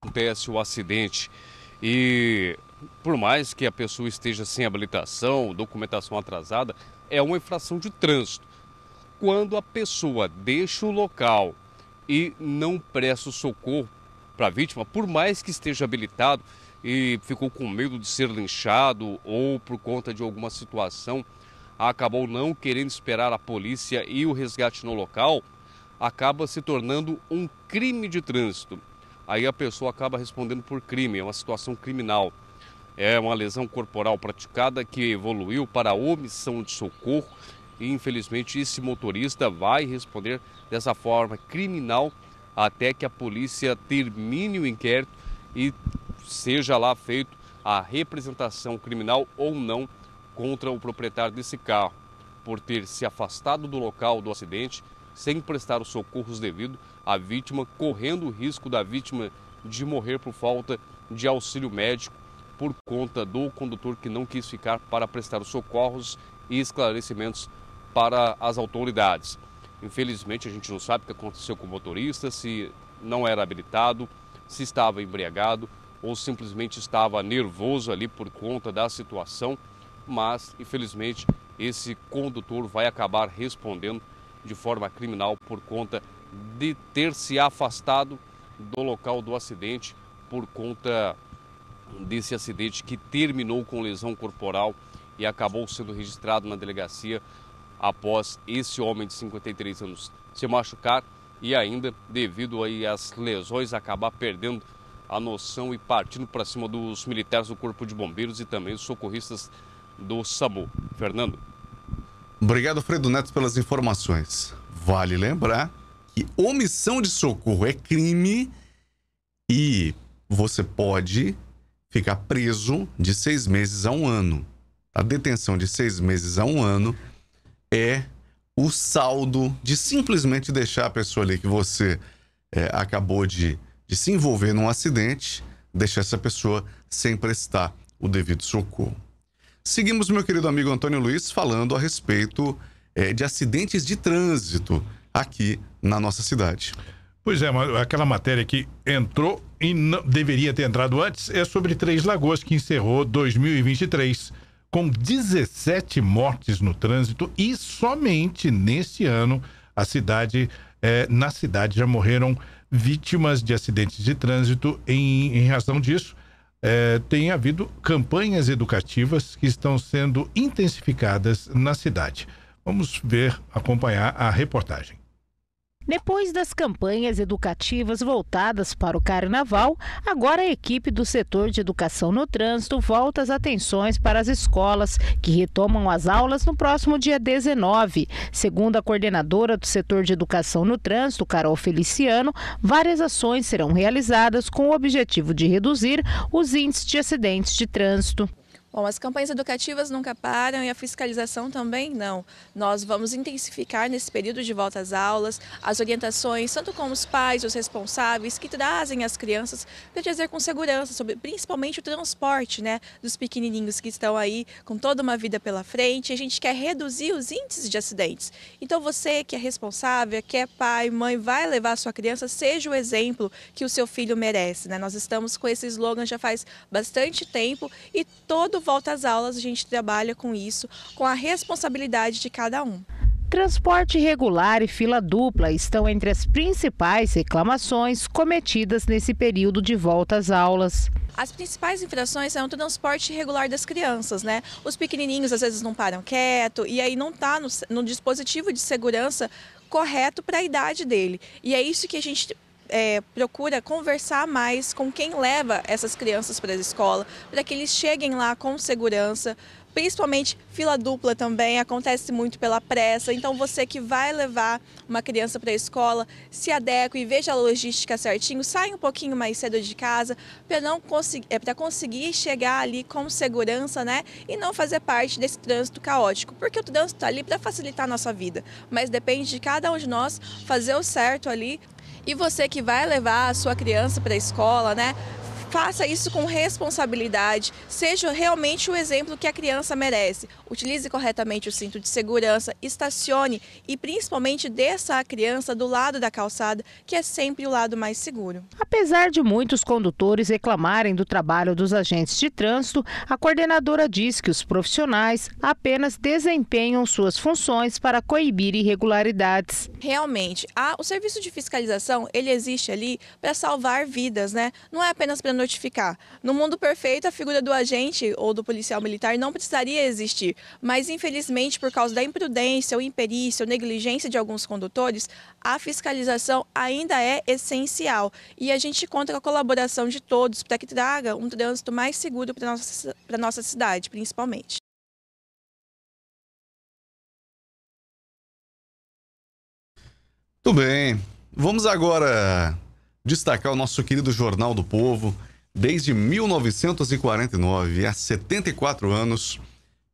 Acontece o acidente e por mais que a pessoa esteja sem habilitação, documentação atrasada, é uma infração de trânsito. Quando a pessoa deixa o local e não presta o socorro para a vítima, por mais que esteja habilitado e ficou com medo de ser linchado ou por conta de alguma situação, acabou não querendo esperar a polícia e o resgate no local, acaba se tornando um crime de trânsito. Aí a pessoa acaba respondendo por crime, é uma situação criminal. É uma lesão corporal praticada que evoluiu para omissão de socorro e infelizmente esse motorista vai responder dessa forma criminal até que a polícia termine o inquérito e seja lá feito a representação criminal ou não contra o proprietário desse carro por ter se afastado do local do acidente sem prestar os socorros devidos à vítima, correndo o risco da vítima de morrer por falta de auxílio médico por conta do condutor que não quis ficar para prestar os socorros e esclarecimentos para as autoridades. Infelizmente, a gente não sabe o que aconteceu com o motorista, se não era habilitado, se estava embriagado ou simplesmente estava nervoso ali por conta da situação mas infelizmente esse condutor vai acabar respondendo de forma criminal por conta de ter se afastado do local do acidente por conta desse acidente que terminou com lesão corporal e acabou sendo registrado na delegacia após esse homem de 53 anos se machucar e ainda devido aí às lesões acabar perdendo a noção e partindo para cima dos militares do Corpo de Bombeiros e também os socorristas do SAMU. Fernando. Obrigado, Fredo Neto, pelas informações. Vale lembrar que omissão de socorro é crime e você pode ficar preso de seis meses a um ano. A detenção de seis meses a um ano é o saldo de simplesmente deixar a pessoa ali que você é, acabou de, de se envolver num acidente, deixar essa pessoa sem prestar o devido socorro. Seguimos, meu querido amigo Antônio Luiz, falando a respeito é, de acidentes de trânsito aqui na nossa cidade. Pois é, aquela matéria que entrou e não, deveria ter entrado antes é sobre Três Lagoas, que encerrou 2023 com 17 mortes no trânsito e somente nesse ano a cidade é, na cidade já morreram vítimas de acidentes de trânsito em, em razão disso é, tem havido campanhas educativas que estão sendo intensificadas na cidade. Vamos ver, acompanhar a reportagem. Depois das campanhas educativas voltadas para o carnaval, agora a equipe do setor de educação no trânsito volta as atenções para as escolas, que retomam as aulas no próximo dia 19. Segundo a coordenadora do setor de educação no trânsito, Carol Feliciano, várias ações serão realizadas com o objetivo de reduzir os índices de acidentes de trânsito. Bom, as campanhas educativas nunca param e a fiscalização também não. Nós vamos intensificar nesse período de volta às aulas as orientações, tanto com os pais, os responsáveis que trazem as crianças para dizer com segurança sobre principalmente o transporte né, dos pequenininhos que estão aí com toda uma vida pela frente. A gente quer reduzir os índices de acidentes. Então você que é responsável, que é pai, mãe, vai levar a sua criança, seja o exemplo que o seu filho merece. Né? Nós estamos com esse slogan já faz bastante tempo e todo volta às aulas, a gente trabalha com isso, com a responsabilidade de cada um. Transporte regular e fila dupla estão entre as principais reclamações cometidas nesse período de volta às aulas. As principais infrações são o transporte irregular das crianças, né? Os pequenininhos às vezes não param quieto e aí não está no, no dispositivo de segurança correto para a idade dele. E é isso que a gente é, procura conversar mais com quem leva essas crianças para a escola, para que eles cheguem lá com segurança, principalmente fila dupla também, acontece muito pela pressa. Então você que vai levar uma criança para a escola, se adeque e veja a logística certinho, sai um pouquinho mais cedo de casa para não conseguir, é, para conseguir chegar ali com segurança, né, e não fazer parte desse trânsito caótico, porque o trânsito está ali para facilitar a nossa vida, mas depende de cada um de nós fazer o certo ali e você que vai levar a sua criança para a escola, né? faça isso com responsabilidade, seja realmente o exemplo que a criança merece. Utilize corretamente o cinto de segurança, estacione e principalmente desça a criança do lado da calçada, que é sempre o lado mais seguro. Apesar de muitos condutores reclamarem do trabalho dos agentes de trânsito, a coordenadora diz que os profissionais apenas desempenham suas funções para coibir irregularidades. Realmente, a, o serviço de fiscalização ele existe ali para salvar vidas, né? Não é apenas para notificar. No mundo perfeito, a figura do agente ou do policial militar não precisaria existir, mas infelizmente, por causa da imprudência ou imperícia ou negligência de alguns condutores, a fiscalização ainda é essencial e a gente conta com a colaboração de todos para que traga um trânsito mais seguro para a nossa, nossa cidade, principalmente. Tudo bem. Vamos agora destacar o nosso querido Jornal do Povo desde 1949, há 74 anos,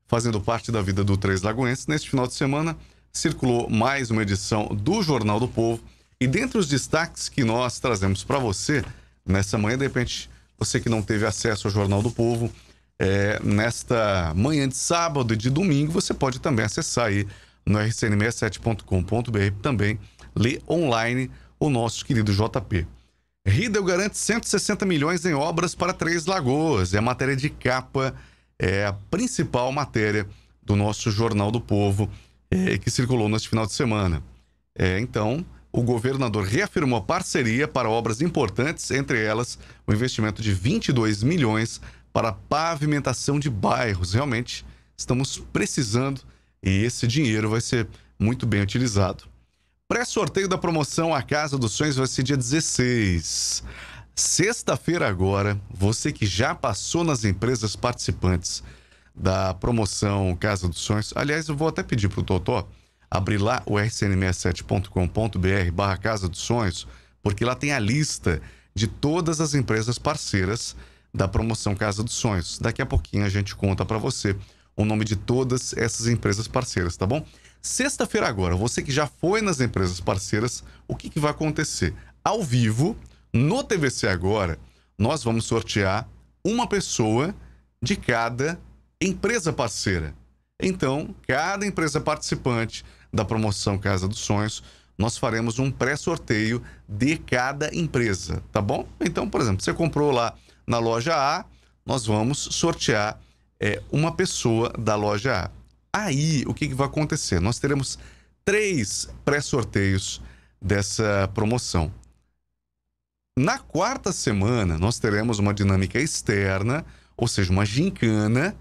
fazendo parte da vida do Três Lagoenses. Neste final de semana, circulou mais uma edição do Jornal do Povo. E dentre os destaques que nós trazemos para você nessa manhã, de repente, você que não teve acesso ao Jornal do Povo, é, nesta manhã de sábado e de domingo, você pode também acessar aí no rcn67.com.br, também ler online o nosso querido JP. Riedel garante 160 milhões em obras para Três Lagoas. É a matéria de capa, é a principal matéria do nosso Jornal do Povo, é, que circulou neste final de semana. É, então, o governador reafirmou a parceria para obras importantes, entre elas o investimento de 22 milhões para pavimentação de bairros. Realmente, estamos precisando e esse dinheiro vai ser muito bem utilizado. Pré-sorteio da promoção A Casa dos Sonhos vai ser dia 16. Sexta-feira agora, você que já passou nas empresas participantes da promoção Casa dos Sonhos, aliás, eu vou até pedir para o Totó abrir lá o rcn67.com.br barra Casa dos Sonhos, porque lá tem a lista de todas as empresas parceiras da promoção Casa dos Sonhos. Daqui a pouquinho a gente conta para você o nome de todas essas empresas parceiras, tá bom? Sexta-feira agora, você que já foi nas empresas parceiras, o que, que vai acontecer? Ao vivo, no TVC agora, nós vamos sortear uma pessoa de cada empresa parceira. Então, cada empresa participante da promoção Casa dos Sonhos, nós faremos um pré-sorteio de cada empresa, tá bom? Então, por exemplo, você comprou lá na loja A, nós vamos sortear é, uma pessoa da loja A. Aí, o que, que vai acontecer? Nós teremos três pré-sorteios dessa promoção. Na quarta semana, nós teremos uma dinâmica externa, ou seja, uma gincana,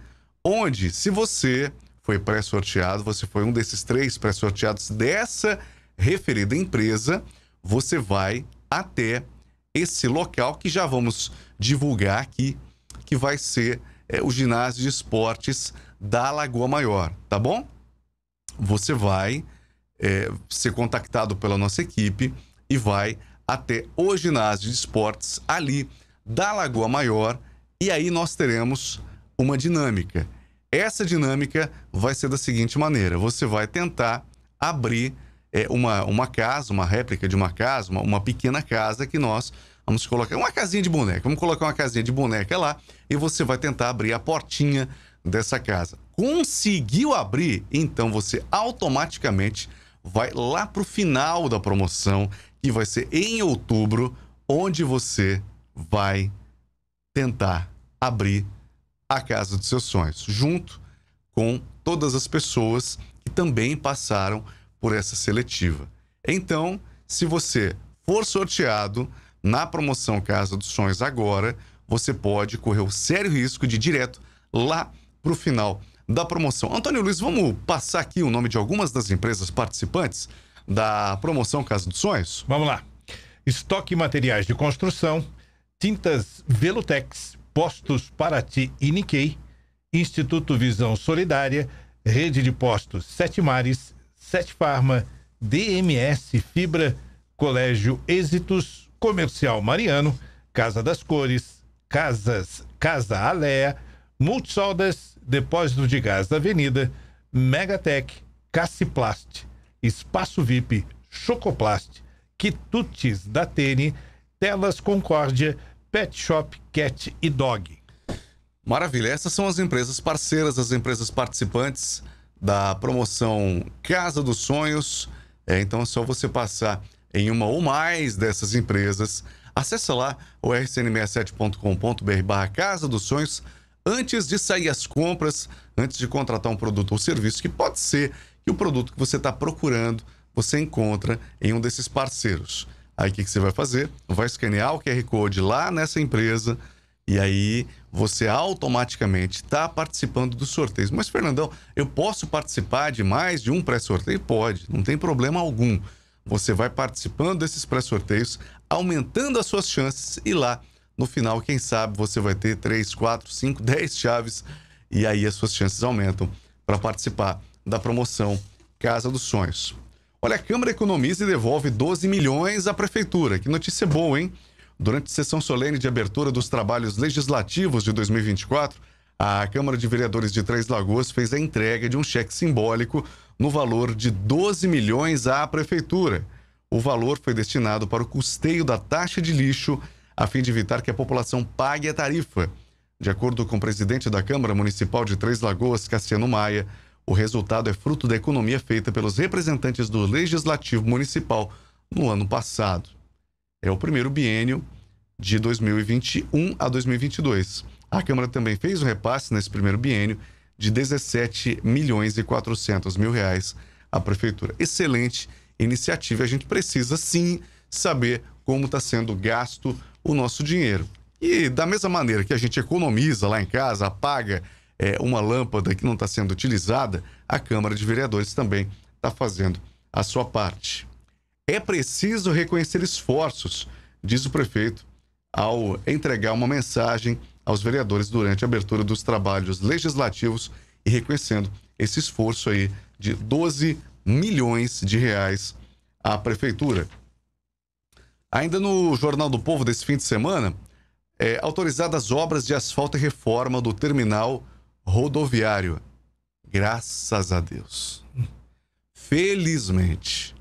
onde, se você foi pré-sorteado, você foi um desses três pré-sorteados dessa referida empresa, você vai até esse local que já vamos divulgar aqui, que vai ser é, o ginásio de esportes da Lagoa Maior, tá bom? Você vai é, ser contactado pela nossa equipe e vai até o ginásio de esportes ali da Lagoa Maior e aí nós teremos uma dinâmica. Essa dinâmica vai ser da seguinte maneira: você vai tentar abrir é, uma, uma casa, uma réplica de uma casa, uma, uma pequena casa que nós vamos colocar uma casinha de boneca. Vamos colocar uma casinha de boneca lá e você vai tentar abrir a portinha dessa casa. Conseguiu abrir? Então você automaticamente vai lá para o final da promoção, que vai ser em outubro, onde você vai tentar abrir a casa dos seus sonhos, junto com todas as pessoas que também passaram por essa seletiva. Então, se você for sorteado na promoção Casa dos Sonhos agora, você pode correr o sério risco de ir direto lá para o final da promoção. Antônio Luiz, vamos passar aqui o nome de algumas das empresas participantes da promoção Casa dos Sonhos? Vamos lá. Estoque Materiais de Construção, Tintas Velutex, Postos Paraty e Nikkei, Instituto Visão Solidária, Rede de Postos Sete Mares, Sete Farma, DMS Fibra, Colégio Êxitos, Comercial Mariano, Casa das Cores, Casas, Casa Alea, Multisoldas, Depósito de Gás da Avenida, Megatec, Cassiplast, Espaço VIP, Chocoplast, Quitutes da Tene, Telas Concórdia, Pet Shop Cat e Dog. Maravilha, essas são as empresas parceiras, as empresas participantes da promoção Casa dos Sonhos. É, então é só você passar em uma ou mais dessas empresas. Acesse lá o rcn67.com.br barra Casa dos Sonhos antes de sair às compras, antes de contratar um produto ou serviço, que pode ser que o produto que você está procurando você encontra em um desses parceiros. Aí o que, que você vai fazer? Vai escanear o QR Code lá nessa empresa e aí você automaticamente está participando dos sorteios. Mas, Fernandão, eu posso participar de mais de um pré-sorteio? Pode, não tem problema algum. Você vai participando desses pré-sorteios, aumentando as suas chances e lá no final, quem sabe você vai ter 3, 4, 5, 10 chaves e aí as suas chances aumentam para participar da promoção Casa dos Sonhos. Olha, a Câmara economiza e devolve 12 milhões à Prefeitura. Que notícia boa, hein? Durante sessão solene de abertura dos trabalhos legislativos de 2024, a Câmara de Vereadores de Três Lagoas fez a entrega de um cheque simbólico no valor de 12 milhões à Prefeitura. O valor foi destinado para o custeio da taxa de lixo a fim de evitar que a população pague a tarifa. De acordo com o presidente da Câmara Municipal de Três Lagoas, Cassiano Maia, o resultado é fruto da economia feita pelos representantes do Legislativo Municipal no ano passado. É o primeiro biênio de 2021 a 2022. A Câmara também fez o um repasse nesse primeiro biênio de 17 milhões e 400 mil reais à Prefeitura. Excelente iniciativa. A gente precisa, sim, saber como está sendo gasto o nosso dinheiro. E da mesma maneira que a gente economiza lá em casa, apaga é, uma lâmpada que não está sendo utilizada, a Câmara de Vereadores também está fazendo a sua parte. É preciso reconhecer esforços, diz o prefeito, ao entregar uma mensagem aos vereadores durante a abertura dos trabalhos legislativos e reconhecendo esse esforço aí de 12 milhões de reais à prefeitura. Ainda no Jornal do Povo desse fim de semana, é, autorizadas obras de asfalto e reforma do terminal rodoviário. Graças a Deus. Felizmente.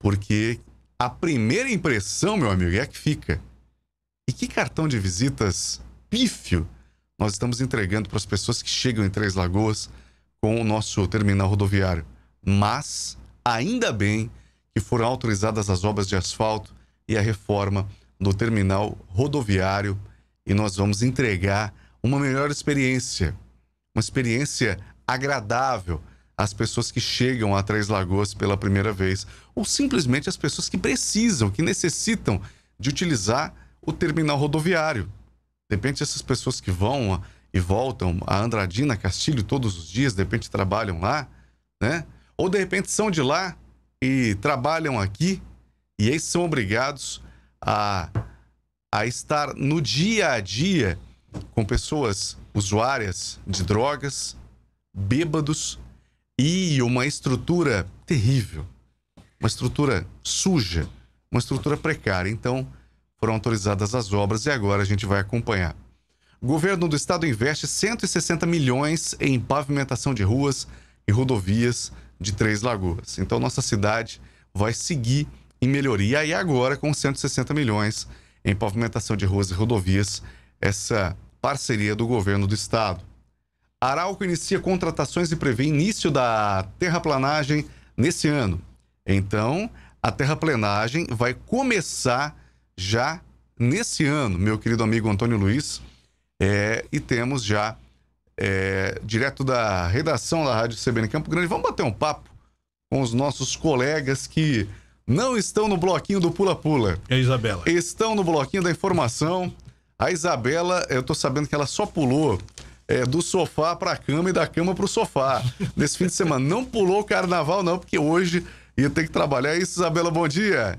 Porque a primeira impressão, meu amigo, é a que fica. E que cartão de visitas pífio nós estamos entregando para as pessoas que chegam em Três Lagoas com o nosso terminal rodoviário. Mas, ainda bem que foram autorizadas as obras de asfalto e a reforma do terminal rodoviário e nós vamos entregar uma melhor experiência, uma experiência agradável às pessoas que chegam a Três Lagoas pela primeira vez ou simplesmente às pessoas que precisam, que necessitam de utilizar o terminal rodoviário. De repente, essas pessoas que vão e voltam a Andradina, Castilho todos os dias, de repente trabalham lá, né? Ou de repente são de lá e trabalham aqui e eles são obrigados a, a estar no dia a dia com pessoas usuárias de drogas, bêbados e uma estrutura terrível, uma estrutura suja, uma estrutura precária. Então, foram autorizadas as obras e agora a gente vai acompanhar. O governo do estado investe 160 milhões em pavimentação de ruas e rodovias de Três Lagoas. Então, nossa cidade vai seguir em melhoria. E agora, com 160 milhões em pavimentação de ruas e rodovias, essa parceria do governo do estado. Arauco inicia contratações e prevê início da terraplanagem nesse ano. Então, a terraplanagem vai começar já nesse ano, meu querido amigo Antônio Luiz. É, e temos já, é, direto da redação da Rádio CBN Campo Grande, vamos bater um papo com os nossos colegas que não estão no bloquinho do pula-pula. É a Isabela. Estão no bloquinho da informação. A Isabela, eu tô sabendo que ela só pulou é, do sofá para a cama e da cama para o sofá. Nesse fim de semana. Não pulou o carnaval, não, porque hoje ia ter que trabalhar. É isso, Isabela, bom dia.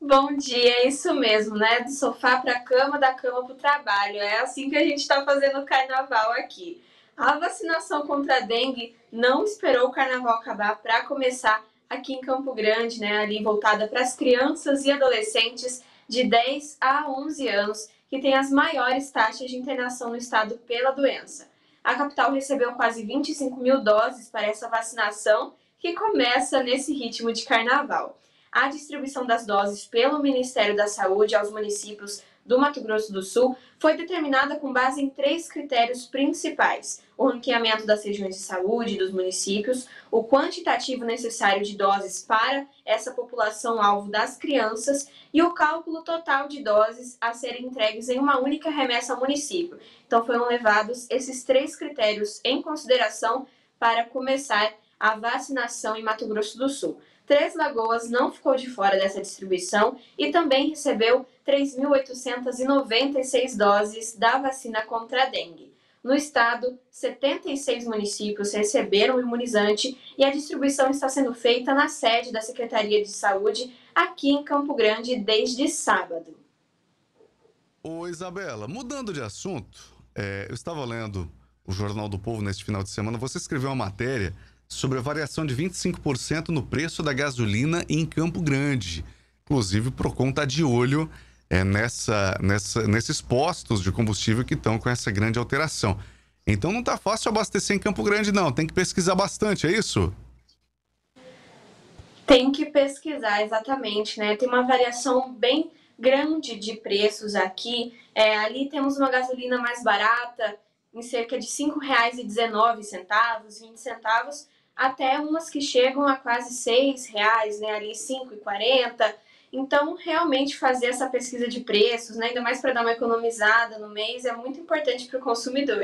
Bom dia, é isso mesmo, né? Do sofá para a cama, da cama para o trabalho. É assim que a gente está fazendo o carnaval aqui. A vacinação contra a dengue não esperou o carnaval acabar para começar aqui em Campo Grande, né, ali voltada para as crianças e adolescentes de 10 a 11 anos, que tem as maiores taxas de internação no estado pela doença. A capital recebeu quase 25 mil doses para essa vacinação, que começa nesse ritmo de carnaval. A distribuição das doses pelo Ministério da Saúde aos municípios do Mato Grosso do Sul foi determinada com base em três critérios principais: o ranqueamento das regiões de saúde dos municípios, o quantitativo necessário de doses para essa população alvo das crianças e o cálculo total de doses a serem entregues em uma única remessa ao município. Então foram levados esses três critérios em consideração para começar a vacinação em Mato Grosso do Sul. Três Lagoas não ficou de fora dessa distribuição e também recebeu 3.896 doses da vacina contra a dengue. No estado, 76 municípios receberam o imunizante e a distribuição está sendo feita na sede da Secretaria de Saúde aqui em Campo Grande desde sábado. Ô Isabela, mudando de assunto, é, eu estava lendo o Jornal do Povo neste final de semana, você escreveu uma matéria sobre a variação de 25% no preço da gasolina em Campo Grande. Inclusive, por conta tá de olho é, nessa, nessa, nesses postos de combustível que estão com essa grande alteração. Então não está fácil abastecer em Campo Grande, não. Tem que pesquisar bastante, é isso? Tem que pesquisar, exatamente, né? Tem uma variação bem grande de preços aqui. É, ali temos uma gasolina mais barata, em cerca de R$ 5,19, R$ centavos até umas que chegam a quase R$ 6,00, né? ali R$ 5,40. Então, realmente fazer essa pesquisa de preços, né, ainda mais para dar uma economizada no mês, é muito importante para o consumidor.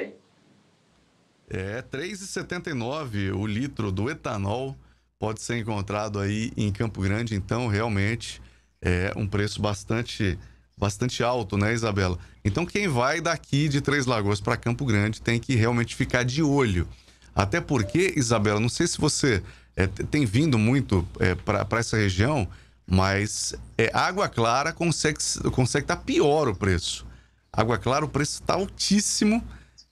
É, R$ 3,79 o litro do etanol pode ser encontrado aí em Campo Grande, então realmente é um preço bastante bastante alto, né, Isabela? Então quem vai daqui de Três Lagoas para Campo Grande tem que realmente ficar de olho. Até porque, Isabela, não sei se você é, tem vindo muito é, para essa região, mas é, água clara consegue, consegue estar tá pior o preço. Água clara, o preço está altíssimo.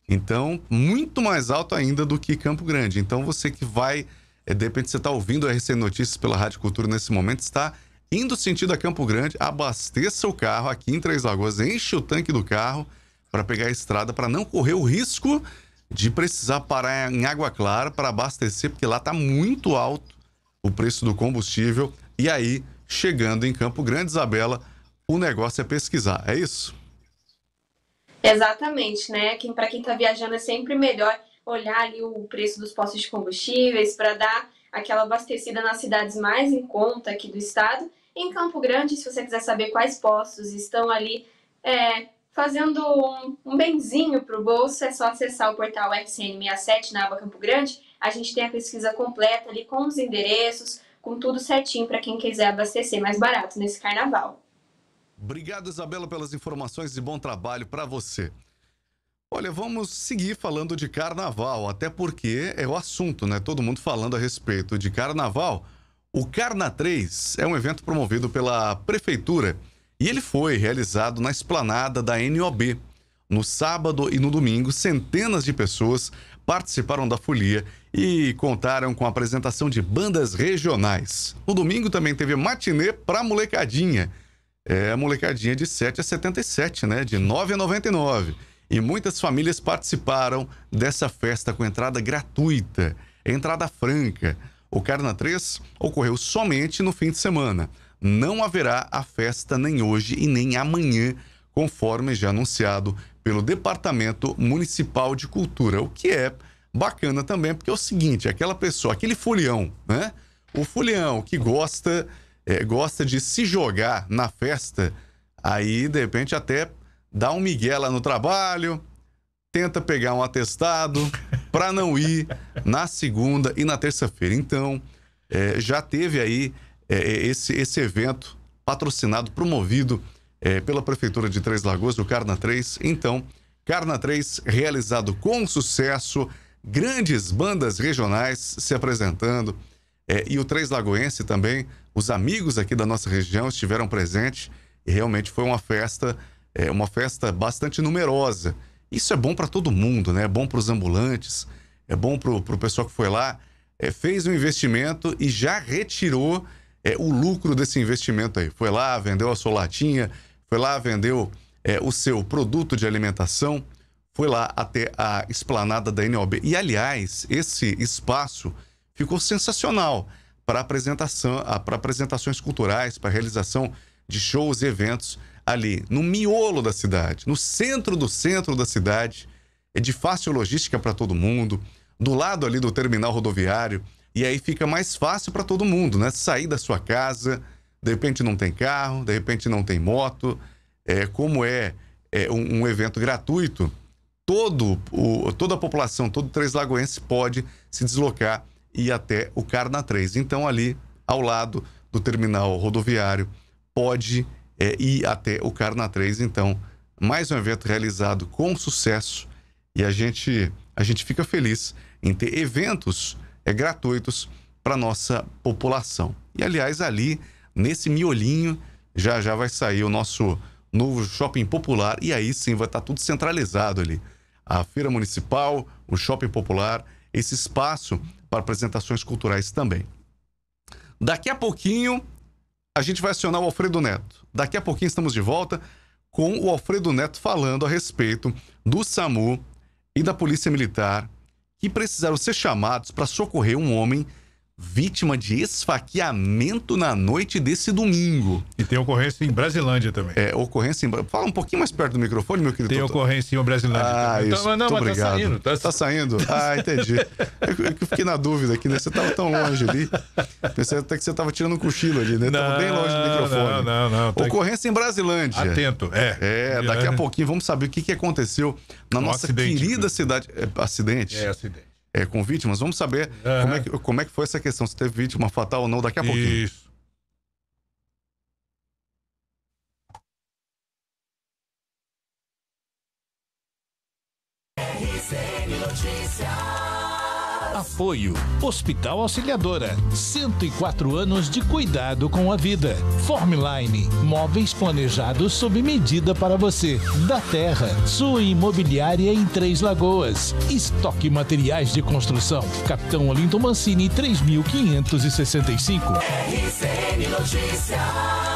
Então, muito mais alto ainda do que Campo Grande. Então, você que vai, é, de repente você está ouvindo a RC Notícias pela Rádio Cultura nesse momento, está indo sentido a Campo Grande, abasteça o carro aqui em Três Lagoas, enche o tanque do carro para pegar a estrada, para não correr o risco de precisar parar em Água Clara para abastecer, porque lá está muito alto o preço do combustível. E aí chegando em Campo Grande, Isabela, o negócio é pesquisar, é isso? Exatamente, né? Quem, para quem está viajando é sempre melhor olhar ali o preço dos postos de combustíveis para dar aquela abastecida nas cidades mais em conta aqui do estado. Em Campo Grande, se você quiser saber quais postos estão ali é, fazendo um, um benzinho para o bolso, é só acessar o portal FCN67 na aba Campo Grande. A gente tem a pesquisa completa ali com os endereços, com tudo certinho para quem quiser abastecer mais barato nesse carnaval. Obrigado, Isabela, pelas informações e bom trabalho para você. Olha, vamos seguir falando de carnaval, até porque é o assunto, né? Todo mundo falando a respeito de carnaval. O Carna 3 é um evento promovido pela prefeitura e ele foi realizado na esplanada da NOB. No sábado e no domingo, centenas de pessoas participaram da folia e contaram com a apresentação de bandas regionais. No domingo também teve matinê pra molecadinha. É, a molecadinha de 7 a 77, né? De 9 a 99. E muitas famílias participaram dessa festa com entrada gratuita, entrada franca. O Carna 3 ocorreu somente no fim de semana. Não haverá a festa nem hoje e nem amanhã, conforme já anunciado pelo Departamento Municipal de Cultura, o que é bacana também, porque é o seguinte, aquela pessoa, aquele folião, né? O folião que gosta é, gosta de se jogar na festa, aí de repente até dá um migué lá no trabalho, tenta pegar um atestado para não ir na segunda e na terça-feira. Então, é, já teve aí é, é esse, esse evento patrocinado, promovido é, pela Prefeitura de Três Lagoas, do Carna 3. Então, Carna 3 realizado com sucesso grandes bandas regionais se apresentando. É, e o Três Lagoense também, os amigos aqui da nossa região estiveram presentes e realmente foi uma festa, é, uma festa bastante numerosa. Isso é bom para todo mundo, né? É bom para os ambulantes, é bom para o pessoal que foi lá, é, fez um investimento e já retirou é, o lucro desse investimento aí. Foi lá, vendeu a sua latinha, foi lá, vendeu é, o seu produto de alimentação foi lá até a esplanada da NOB. E, aliás, esse espaço ficou sensacional para apresentação, ah, para apresentações culturais, para realização de shows e eventos ali, no miolo da cidade, no centro do centro da cidade. É de fácil logística para todo mundo, do lado ali do terminal rodoviário, e aí fica mais fácil para todo mundo, né? Sair da sua casa, de repente não tem carro, de repente não tem moto. É, como é, é um, um evento gratuito, todo o, toda a população, todo Três Lagoense pode se deslocar e ir até o Carna 3. Então, ali ao lado do terminal rodoviário, pode é, ir até o Carna 3. Então, mais um evento realizado com sucesso e a gente, a gente fica feliz em ter eventos é, gratuitos para nossa população. E, aliás, ali, nesse miolinho, já já vai sair o nosso novo shopping popular e aí sim vai estar tá tudo centralizado ali a Feira Municipal, o Shopping Popular, esse espaço para apresentações culturais também. Daqui a pouquinho, a gente vai acionar o Alfredo Neto. Daqui a pouquinho estamos de volta com o Alfredo Neto falando a respeito do SAMU e da Polícia Militar que precisaram ser chamados para socorrer um homem vítima de esfaqueamento na noite desse domingo. E tem ocorrência em Brasilândia também. É, ocorrência em... Fala um pouquinho mais perto do microfone, meu querido. Tem doutor. ocorrência em Brasilândia. Ah, isso. Então, não, mas tá obrigado. tá saindo. Tá, tá saindo? Ah, entendi. eu, fiquei na dúvida aqui, né? Você tava tão longe ali. Pensei até que você tava tirando um cochilo ali, né? Não, tava bem longe do microfone. Não, não, não. Tá ocorrência aqui. em Brasilândia. Atento, é. É, daqui a né? pouquinho vamos saber o que, que aconteceu na nossa acidente, querida né? cidade... É, acidente? É, acidente é, com vítimas. Vamos saber uhum. como, é que, como é que foi essa questão, se teve vítima fatal ou não, daqui a Isso. pouquinho. Isso. RCN Apoio: Hospital Auxiliadora. 104 anos de cuidado com a vida. Formline: Móveis planejados sob medida para você. Da Terra: Sua imobiliária em Três Lagoas. Estoque materiais de construção. Capitão Olinto Mancini 3565. RCN Notícias.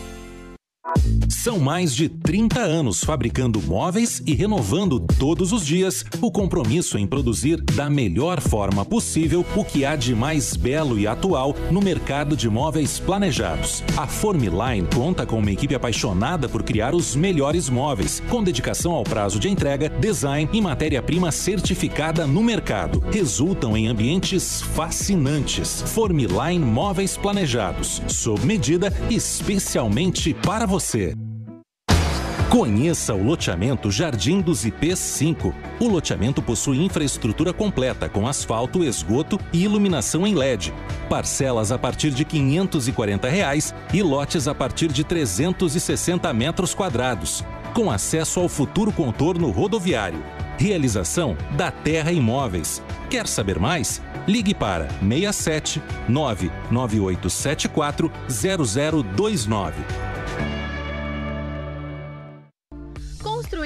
São mais de 30 anos fabricando móveis e renovando todos os dias o compromisso em produzir da melhor forma possível o que há de mais belo e atual no mercado de móveis planejados. A Formiline conta com uma equipe apaixonada por criar os melhores móveis, com dedicação ao prazo de entrega, design e matéria-prima certificada no mercado. Resultam em ambientes fascinantes. Formiline Móveis Planejados, sob medida especialmente para você. Conheça o loteamento Jardim dos IPs 5. O loteamento possui infraestrutura completa com asfalto, esgoto e iluminação em LED. Parcelas a partir de R$ 540 reais e lotes a partir de 360 metros quadrados, com acesso ao futuro contorno rodoviário. Realização da Terra Imóveis. Quer saber mais? Ligue para 67 99874 0029.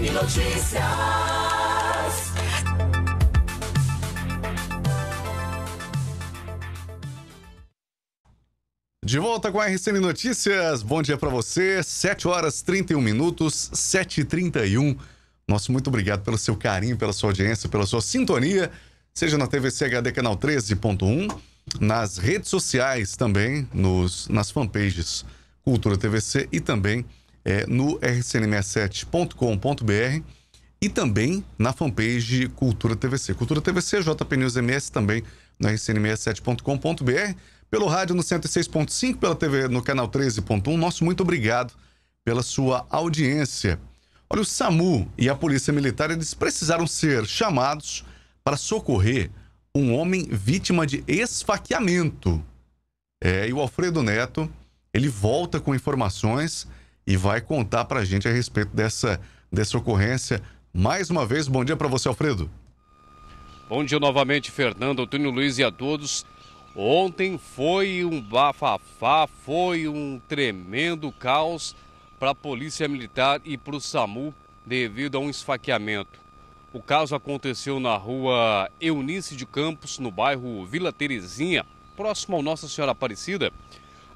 CBN Notícias. De volta com a RCN Notícias. Bom dia para você. 7 horas 31 minutos, 7h31. Nosso muito obrigado pelo seu carinho, pela sua audiência, pela sua sintonia, seja na TVC HD Canal 13.1, nas redes sociais também, nos, nas fanpages Cultura TVC e também é, no rcn67.com.br e também na fanpage Cultura TVC. Cultura TVC, JP News MS também no rcn67.com.br, pelo rádio no 106.5, pela TV no canal 13.1. Nosso muito obrigado pela sua audiência. Olha, o SAMU e a Polícia Militar eles precisaram ser chamados para socorrer um homem vítima de esfaqueamento. É, e o Alfredo Neto, ele volta com informações e vai contar para a gente a respeito dessa, dessa ocorrência. Mais uma vez, bom dia para você, Alfredo. Bom dia novamente, Fernando, Antônio Luiz e a todos. Ontem foi um bafafá, foi um tremendo caos para a Polícia Militar e para o SAMU devido a um esfaqueamento. O caso aconteceu na rua Eunice de Campos, no bairro Vila Terezinha, próximo ao Nossa Senhora Aparecida,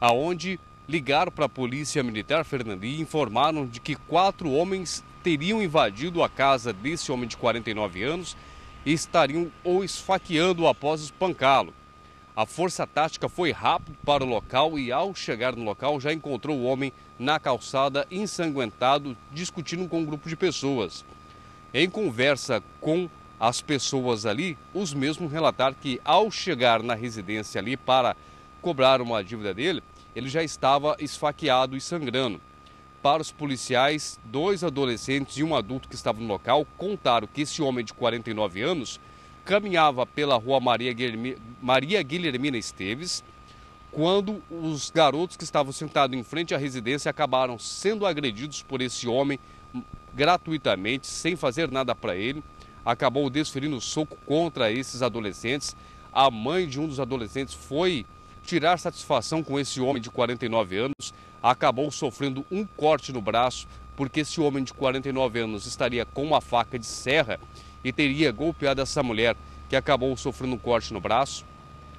aonde ligaram para a polícia militar Fernandi e informaram de que quatro homens teriam invadido a casa desse homem de 49 anos e estariam o esfaqueando após espancá-lo. A força tática foi rápido para o local e, ao chegar no local, já encontrou o homem na calçada ensanguentado, discutindo com um grupo de pessoas. Em conversa com as pessoas ali, os mesmos relataram que, ao chegar na residência ali para cobrar uma dívida dele, ele já estava esfaqueado e sangrando. Para os policiais, dois adolescentes e um adulto que estavam no local contaram que esse homem de 49 anos caminhava pela rua Maria, Guilherme, Maria Guilhermina Esteves quando os garotos que estavam sentados em frente à residência acabaram sendo agredidos por esse homem gratuitamente, sem fazer nada para ele. Acabou desferindo soco contra esses adolescentes. A mãe de um dos adolescentes foi tirar satisfação com esse homem de 49 anos, acabou sofrendo um corte no braço, porque esse homem de 49 anos estaria com uma faca de serra e teria golpeado essa mulher que acabou sofrendo um corte no braço.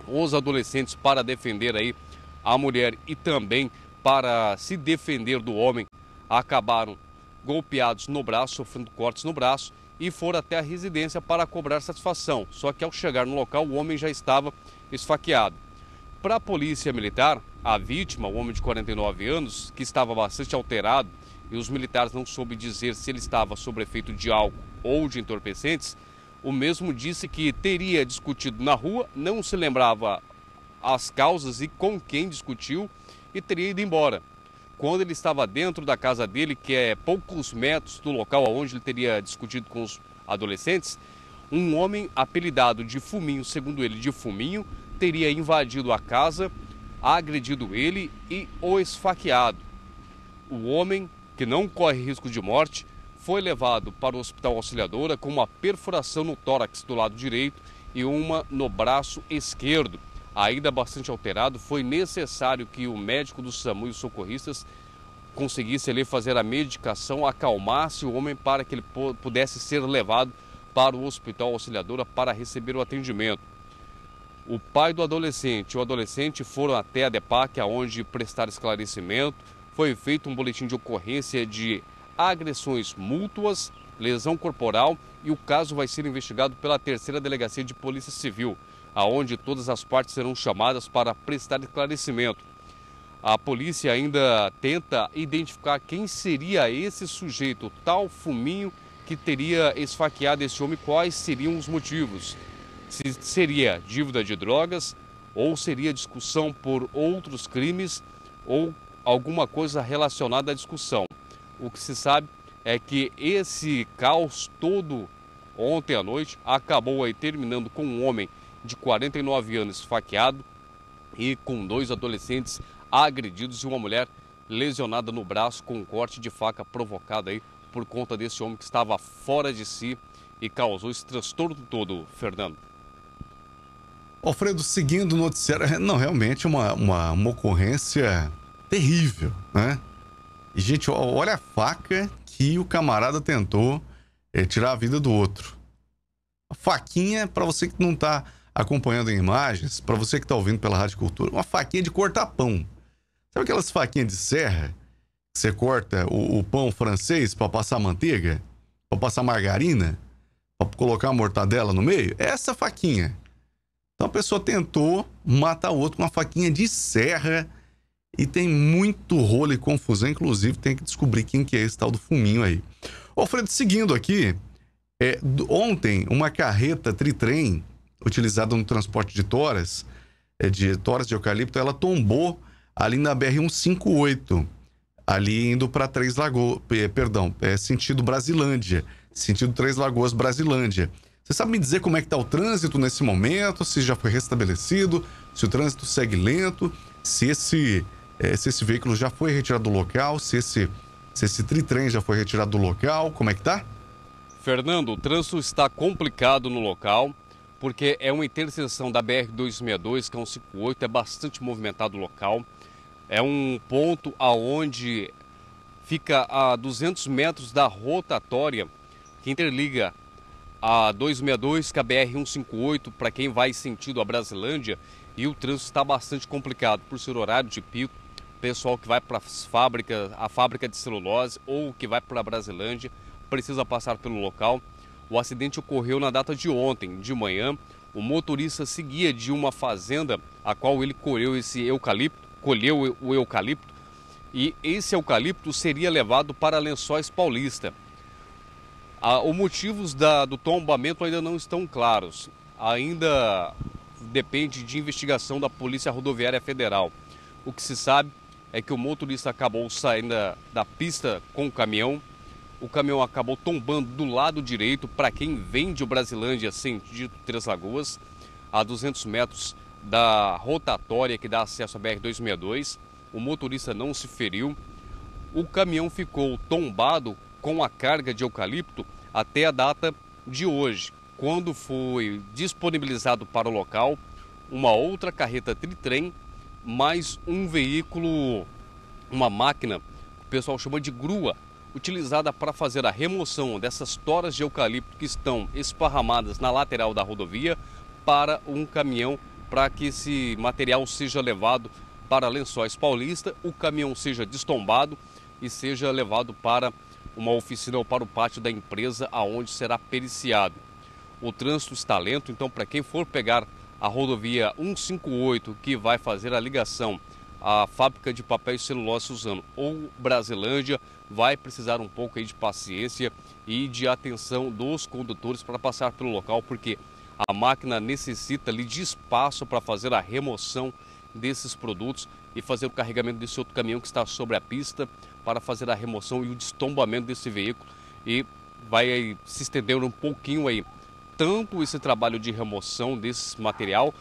Os adolescentes para defender aí a mulher e também para se defender do homem acabaram golpeados no braço, sofrendo cortes no braço e foram até a residência para cobrar satisfação. Só que ao chegar no local, o homem já estava esfaqueado. Para a polícia militar, a vítima, o homem de 49 anos, que estava bastante alterado e os militares não soube dizer se ele estava sob efeito de álcool ou de entorpecentes, o mesmo disse que teria discutido na rua, não se lembrava as causas e com quem discutiu e teria ido embora. Quando ele estava dentro da casa dele, que é poucos metros do local onde ele teria discutido com os adolescentes, um homem apelidado de Fuminho, segundo ele, de Fuminho, teria invadido a casa, agredido ele e o esfaqueado. O homem, que não corre risco de morte, foi levado para o hospital auxiliadora com uma perfuração no tórax do lado direito e uma no braço esquerdo. Ainda bastante alterado, foi necessário que o médico do SAMU e os socorristas conseguissem ali fazer a medicação, acalmasse o homem para que ele pudesse ser levado para o hospital auxiliadora para receber o atendimento o pai do adolescente e o adolescente foram até a DEPAC, aonde prestaram esclarecimento. Foi feito um boletim de ocorrência de agressões mútuas, lesão corporal e o caso vai ser investigado pela terceira delegacia de polícia civil, aonde todas as partes serão chamadas para prestar esclarecimento. A polícia ainda tenta identificar quem seria esse sujeito, tal fuminho que teria esfaqueado esse homem, quais seriam os motivos se seria dívida de drogas ou seria discussão por outros crimes ou alguma coisa relacionada à discussão. O que se sabe é que esse caos todo ontem à noite acabou aí terminando com um homem de 49 anos faqueado e com dois adolescentes agredidos e uma mulher lesionada no braço com um corte de faca provocado aí por conta desse homem que estava fora de si e causou esse transtorno todo, Fernando. Alfredo, seguindo o noticiário, é, não, realmente uma, uma, uma ocorrência terrível, né? E, gente, olha a faca que o camarada tentou é, tirar a vida do outro. faquinha, para você que não está acompanhando em imagens, para você que está ouvindo pela Rádio Cultura, uma faquinha de cortar pão. Sabe aquelas faquinhas de serra que você corta o, o pão francês para passar manteiga, para passar margarina, para colocar a mortadela no meio? É essa faquinha. Então a pessoa tentou matar o outro com uma faquinha de serra e tem muito rolo e confusão. Inclusive, tem que descobrir quem que é esse tal do fuminho aí. Fred, seguindo aqui, é, ontem uma carreta tritrem utilizada no transporte de toras, é, de toras de eucalipto, ela tombou ali na BR-158, ali indo para Três Lagoas, é, perdão, é, sentido Brasilândia, sentido Três Lagoas, Brasilândia. Você sabe me dizer como é que está o trânsito nesse momento? Se já foi restabelecido? Se o trânsito segue lento? Se esse, é, se esse veículo já foi retirado do local? Se esse, se esse tritrem já foi retirado do local? Como é que está? Fernando, o trânsito está complicado no local porque é uma interseção da BR-262, que é um 58, é bastante movimentado o local. É um ponto aonde fica a 200 metros da rotatória que interliga a 262, KBR a BR-158, para quem vai sentido a Brasilândia, e o trânsito está bastante complicado por ser horário de pico. Pessoal que vai para as fábricas, a fábrica de celulose ou que vai para a Brasilândia, precisa passar pelo local. O acidente ocorreu na data de ontem, de manhã. O motorista seguia de uma fazenda a qual ele colheu esse eucalipto, colheu o eucalipto, e esse eucalipto seria levado para Lençóis Paulista. Ah, os motivos da, do tombamento ainda não estão claros. Ainda depende de investigação da Polícia Rodoviária Federal. O que se sabe é que o motorista acabou saindo da, pista com o caminhão. O caminhão acabou tombando do lado direito para quem vem de Brasilândia, sentido Três Lagoas, a 200 metros da rotatória que dá acesso à BR-262. O motorista não se feriu. O caminhão ficou tombado com a carga de eucalipto até a data de hoje, quando foi disponibilizado para o local uma outra carreta tritrem, mais um veículo, uma máquina, que o pessoal chama de grua, utilizada para fazer a remoção dessas toras de eucalipto que estão esparramadas na lateral da rodovia para um caminhão para que esse material seja levado para Lençóis Paulista, o caminhão seja destombado e seja levado para uma oficina ou para o pátio da empresa, aonde será periciado. O trânsito está lento, então para quem for pegar a rodovia 158, que vai fazer a ligação à fábrica de papel e celulose Suzano ou Brasilândia, vai precisar um pouco aí de paciência e de atenção dos condutores para passar pelo local, porque a máquina necessita ali de espaço para fazer a remoção desses produtos e fazer o carregamento desse outro caminhão que está sobre a pista para fazer a remoção e o destombamento desse veículo e vai se estender um pouquinho aí. Tanto esse trabalho de remoção desse material,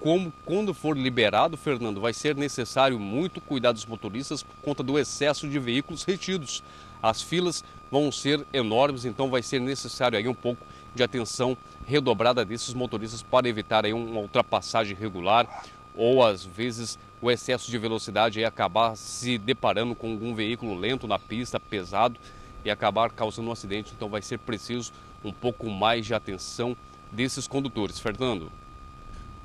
como quando for liberado, Fernando, vai ser necessário muito cuidar dos motoristas por conta do excesso de veículos retidos. As filas vão ser enormes, então vai ser necessário aí um pouco de atenção redobrada desses motoristas para evitar aí uma ultrapassagem regular ou às vezes o excesso de velocidade e acabar se deparando com algum veículo lento na pista, pesado, e acabar causando um acidente. Então vai ser preciso um pouco mais de atenção desses condutores. Fernando.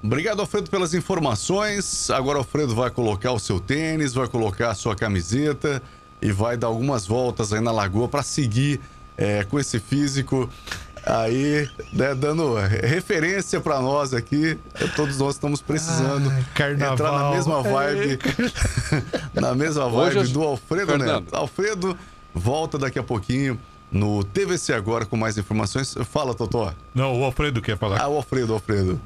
Obrigado, Alfredo, pelas informações. Agora Alfredo vai colocar o seu tênis, vai colocar a sua camiseta e vai dar algumas voltas aí na lagoa para seguir é, com esse físico aí né, dando referência para nós aqui. Todos nós estamos precisando ah, entrar na mesma é. vibe, é. na mesma vibe Hoje, do Alfredo né? Alfredo volta daqui a pouquinho. No TVC Agora com mais informações. Fala, Totó. Não, o Alfredo quer falar. Ah, o Alfredo, o Alfredo.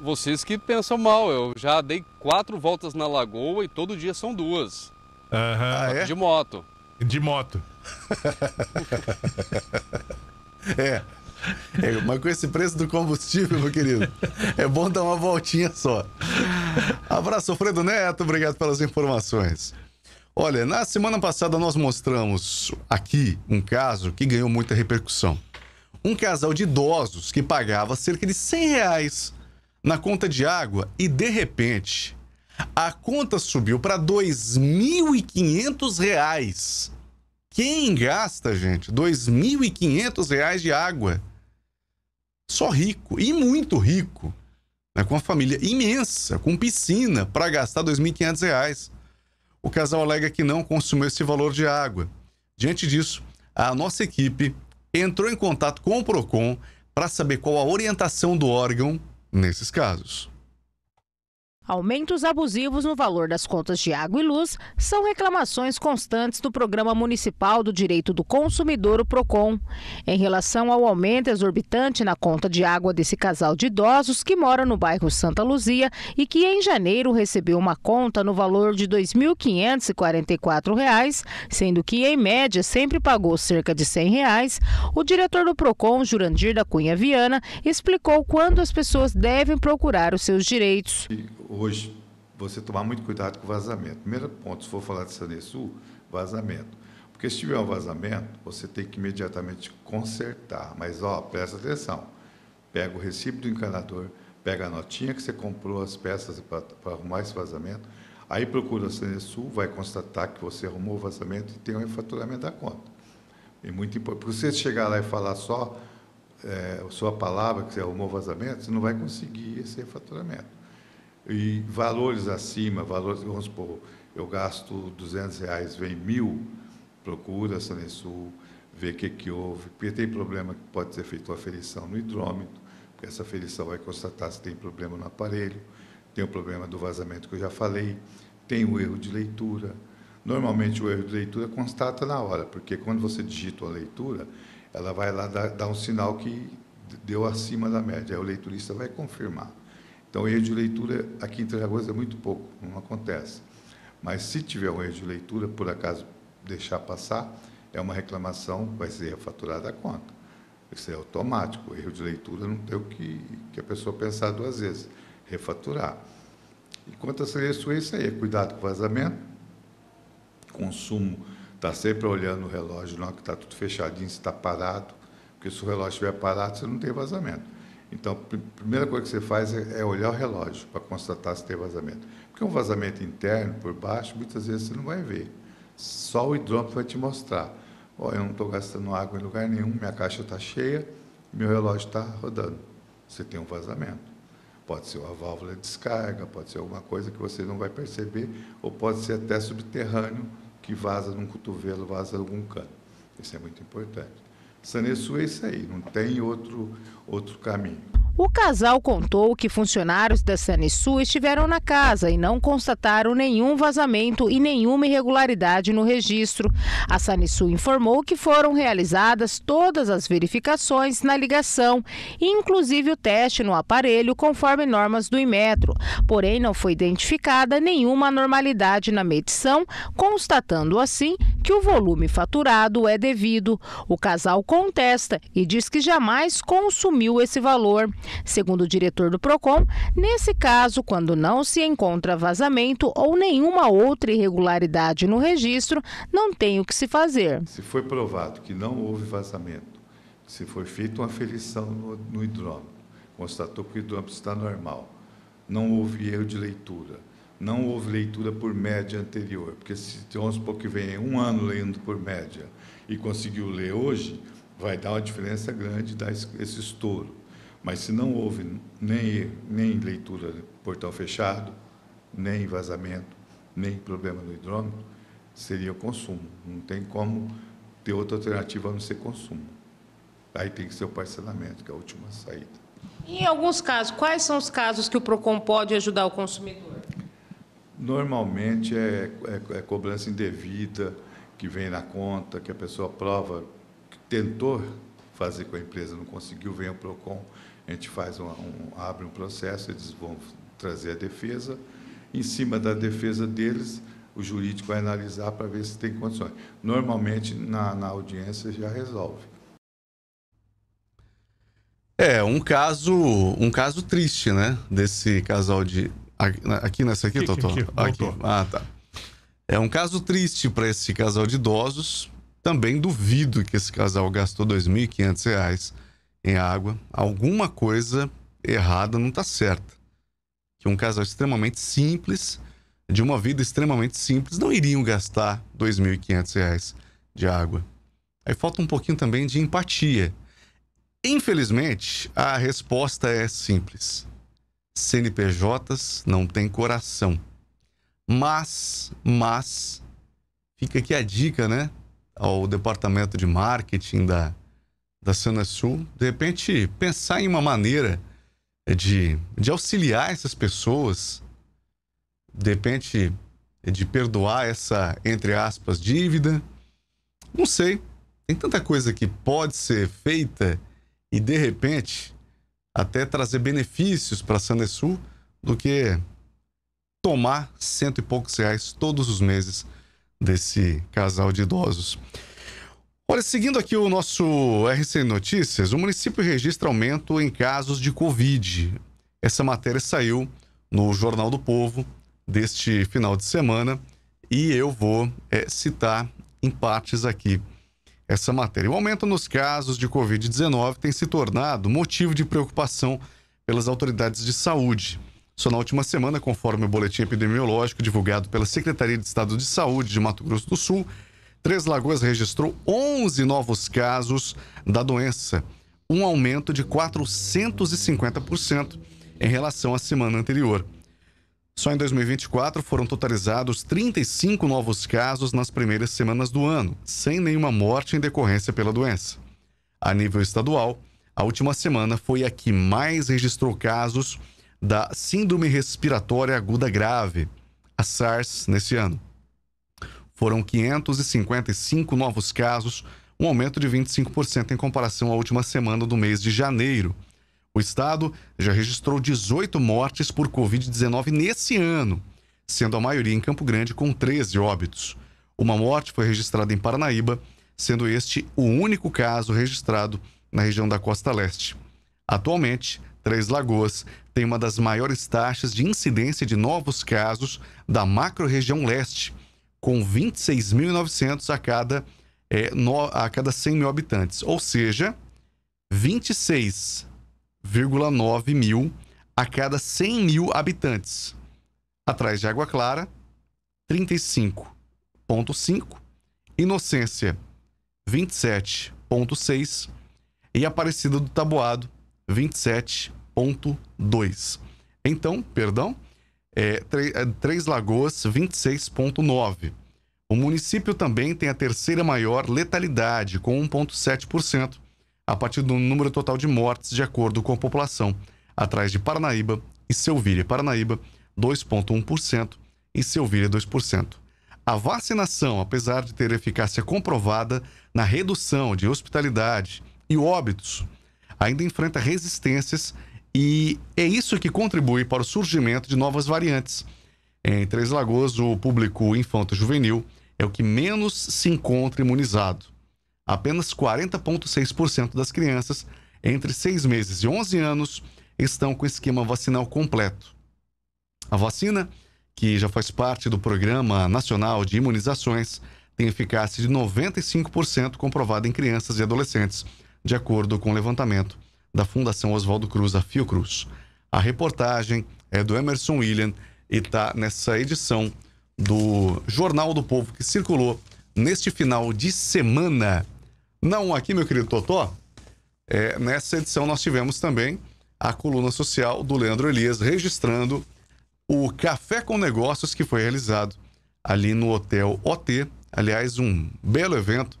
Vocês que pensam mal, eu já dei quatro voltas na lagoa e todo dia são duas. Uhum. Ah, é? De moto. De moto. É. É, mas com esse preço do combustível, meu querido, é bom dar uma voltinha só. Abraço, Fredo Neto, obrigado pelas informações. Olha, na semana passada nós mostramos aqui um caso que ganhou muita repercussão. Um casal de idosos que pagava cerca de 100 reais na conta de água e, de repente, a conta subiu para R$ reais. Quem gasta, gente, R$ 2.500 de água? Só rico, e muito rico, né? com uma família imensa, com piscina, para gastar R$ 2.500. O casal alega que não consumiu esse valor de água. Diante disso, a nossa equipe entrou em contato com o PROCON para saber qual a orientação do órgão nesses casos. Aumentos abusivos no valor das contas de água e luz são reclamações constantes do Programa Municipal do Direito do Consumidor, o PROCON. Em relação ao aumento exorbitante na conta de água desse casal de idosos que mora no bairro Santa Luzia e que em janeiro recebeu uma conta no valor de R$ 2.544, sendo que em média sempre pagou cerca de R$ 100, reais, o diretor do PROCON, Jurandir da Cunha Viana, explicou quando as pessoas devem procurar os seus direitos hoje você tomar muito cuidado com vazamento. Primeiro ponto, se for falar de Sanesul, vazamento. Porque se tiver um vazamento, você tem que imediatamente consertar. Mas, ó, presta atenção. Pega o recibo do encanador, pega a notinha que você comprou as peças para arrumar esse vazamento, aí procura a Sanesul, vai constatar que você arrumou o vazamento e tem o um refaturamento da conta. É muito importante. Porque você chegar lá e falar só é, sua palavra que você arrumou o vazamento, você não vai conseguir esse refaturamento e valores acima, valores, vamos supor, eu gasto 200 reais, vem mil, procura a Sanesul, vê o que, que houve, porque tem problema que pode ser feito uma ferição no hidrômetro, porque essa ferição vai constatar se tem problema no aparelho, tem o problema do vazamento que eu já falei, tem o erro de leitura. Normalmente o erro de leitura constata na hora, porque quando você digita a leitura, ela vai lá dar, dar um sinal que deu acima da média, aí o leiturista vai confirmar. Então, erro de leitura aqui em Três Lagoas é muito pouco, não acontece. Mas se tiver um erro de leitura, por acaso deixar passar, é uma reclamação, vai ser refaturada a conta. Isso é automático. O erro de leitura não tem o que, que a pessoa pensar duas vezes, refaturar. E quanto a isso, é isso aí. É cuidado com o vazamento, consumo, está sempre olhando o relógio, não que está tudo fechadinho, se está parado, porque se o relógio estiver parado, você não tem vazamento. Então, a primeira coisa que você faz é, é, olhar o relógio para constatar se tem vazamento. Porque um vazamento interno, por baixo, muitas vezes você não vai ver. Só o hidrômetro vai te mostrar. oh, eu não estou gastando água em lugar nenhum, minha caixa está cheia, meu relógio está rodando. Você tem um vazamento. Pode ser uma válvula de descarga, pode ser alguma coisa que você não vai perceber, ou pode ser até subterrâneo, que vaza num cotovelo, vaza em algum cano. Isso é muito importante. Saneçu é isso aí, não tem outro, outro caminho. O casal contou que funcionários da Sanisu estiveram na casa e não constataram nenhum vazamento e nenhuma irregularidade no registro. A Sanisu informou que foram realizadas todas as verificações na ligação, inclusive o teste no aparelho, conforme normas do Imetro. Porém, não foi identificada nenhuma anormalidade na medição, constatando assim que o volume faturado é devido. O casal contesta e diz que jamais consumiu assumiu esse valor. Segundo o diretor do PROCON, nesse caso, quando não se encontra vazamento ou nenhuma outra irregularidade no registro, não tem o que se fazer. Se foi provado que não houve vazamento, se foi feita uma aferição no, no hidrômetro, constatou que o hidrômetro está normal, não houve erro de leitura, não houve leitura por média anterior, porque se vamos supor que vem um ano lendo por média e conseguiu ler hoje, vai dar uma diferença grande dar esse estouro. Mas se não houve nem, nem leitura de portão fechado, nem vazamento, nem problema no hidrômetro, seria o consumo. Não tem como ter outra alternativa a não ser consumo. Aí tem que ser o parcelamento, que é a última saída. E em alguns casos, quais são os casos que o PROCON pode ajudar o consumidor? Normalmente é, é, é cobrança indevida, que vem na conta, que a pessoa prova tentou fazer com a empresa, não conseguiu, vem o PROCON, a gente faz um, um, abre um processo, eles vão trazer a defesa. Em cima da defesa deles, o jurídico vai analisar para ver se tem condições. Normalmente, na, na audiência, já resolve. É, um caso, um caso triste, né? Desse casal de. Aqui nessa aqui, aqui Aqui, aqui, aqui. Ah, tá. É um caso triste para esse casal de idosos também duvido que esse casal gastou R$ 2.500 em água. Alguma coisa errada não está certa. Que um casal extremamente simples, de uma vida extremamente simples, não iriam gastar R$ 2.500 de água. Aí falta um pouquinho também de empatia. Infelizmente, a resposta é simples. CNPJs não têm coração. Mas, mas, fica aqui a dica, né? ao departamento de marketing da, da Sul, de repente pensar em uma maneira de, de auxiliar essas pessoas, de repente de perdoar essa, entre aspas, dívida. Não sei. Tem tanta coisa que pode ser feita e, de repente, até trazer benefícios para a Sanesul do que tomar cento e poucos reais todos os meses desse casal de idosos. Olha, seguindo aqui o nosso RC Notícias, o município registra aumento em casos de Covid. Essa matéria saiu no Jornal do Povo deste final de semana e eu vou é, citar em partes aqui essa matéria. O aumento nos casos de Covid-19 tem se tornado motivo de preocupação pelas autoridades de saúde. Só na última semana, conforme o boletim epidemiológico divulgado pela Secretaria de Estado de Saúde de Mato Grosso do Sul, Três Lagoas registrou 11 novos casos da doença, um aumento de 450% em relação à semana anterior. Só em 2024 foram totalizados 35 novos casos nas primeiras semanas do ano, sem nenhuma morte em decorrência pela doença. A nível estadual, a última semana foi a que mais registrou casos da Síndrome Respiratória Aguda Grave, a SARS, nesse ano. Foram 555 novos casos, um aumento de 25% em comparação à última semana do mês de janeiro. O estado já registrou 18 mortes por Covid-19 nesse ano, sendo a maioria em Campo Grande, com 13 óbitos. Uma morte foi registrada em Paranaíba, sendo este o único caso registrado na região da Costa Leste. Atualmente, Três Lagoas tem uma das maiores taxas de incidência de novos casos da macro-região leste, com 26.900 a cada, é, no, a cada 100 mil habitantes, ou seja, 26,9 mil a cada 100 mil habitantes. Atrás de Água Clara, 35,5. Inocência, 27,6. E Aparecida do Taboado, 27.2. Então, perdão, é, é Três Lagoas 26.9. O município também tem a terceira maior letalidade, com 1,7%, a partir do número total de mortes de acordo com a população, atrás de Paranaíba e Selvíria. Paranaíba, 2,1% e Selvíria, 2%. A vacinação, apesar de ter eficácia comprovada na redução de hospitalidade e óbitos, ainda enfrenta resistências e é isso que contribui para o surgimento de novas variantes. Em Três Lagoas, o público infanto-juvenil é o que menos se encontra imunizado. Apenas 40,6% das crianças entre 6 meses e 11 anos estão com o esquema vacinal completo. A vacina, que já faz parte do Programa Nacional de Imunizações, tem eficácia de 95% comprovada em crianças e adolescentes de acordo com o levantamento da Fundação Oswaldo Cruz, a Fiocruz. A reportagem é do Emerson William e está nessa edição do Jornal do Povo que circulou neste final de semana. Não aqui, meu querido Totó. É, nessa edição nós tivemos também a coluna social do Leandro Elias registrando o Café com Negócios que foi realizado ali no Hotel OT. Aliás, um belo evento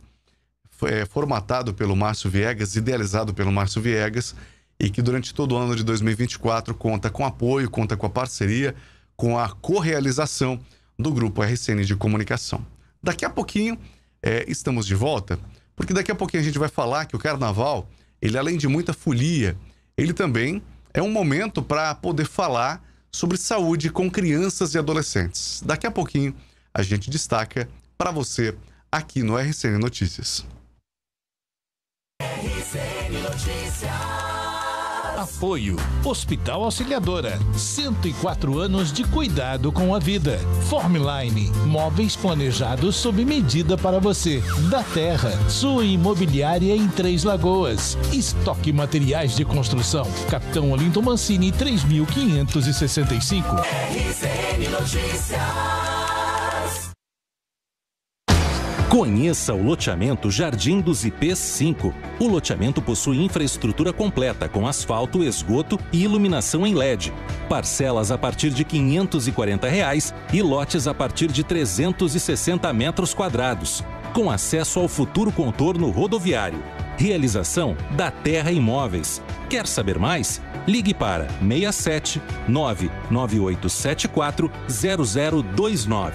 é, formatado pelo Márcio Viegas, idealizado pelo Márcio Viegas, e que durante todo o ano de 2024 conta com apoio, conta com a parceria, com a correalização do grupo RCN de Comunicação. Daqui a pouquinho é, estamos de volta, porque daqui a pouquinho a gente vai falar que o carnaval, ele além de muita folia, ele também é um momento para poder falar sobre saúde com crianças e adolescentes. Daqui a pouquinho a gente destaca para você aqui no RCN Notícias. RCN Notícias. Apoio Hospital Auxiliadora. 104 anos de cuidado com a vida. Formline. Móveis planejados sob medida para você. Da Terra. Sua imobiliária em Três Lagoas. Estoque Materiais de Construção. Capitão Olinto Mancini 3565. RCN Notícias. Conheça o loteamento Jardim dos IPs 5. O loteamento possui infraestrutura completa com asfalto, esgoto e iluminação em LED. Parcelas a partir de R$ 540 reais e lotes a partir de 360 metros quadrados, com acesso ao futuro contorno rodoviário. Realização da Terra Imóveis. Quer saber mais? Ligue para 67 99874 0029.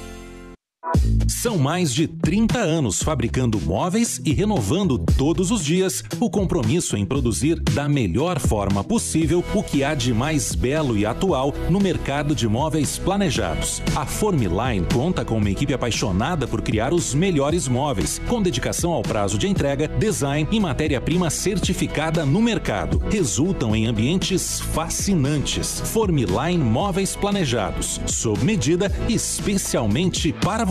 são mais de 30 anos fabricando móveis e renovando todos os dias o compromisso em produzir da melhor forma possível o que há de mais belo e atual no mercado de móveis planejados. A Formiline conta com uma equipe apaixonada por criar os melhores móveis, com dedicação ao prazo de entrega, design e matéria-prima certificada no mercado. Resultam em ambientes fascinantes. Formiline Móveis Planejados, sob medida especialmente para você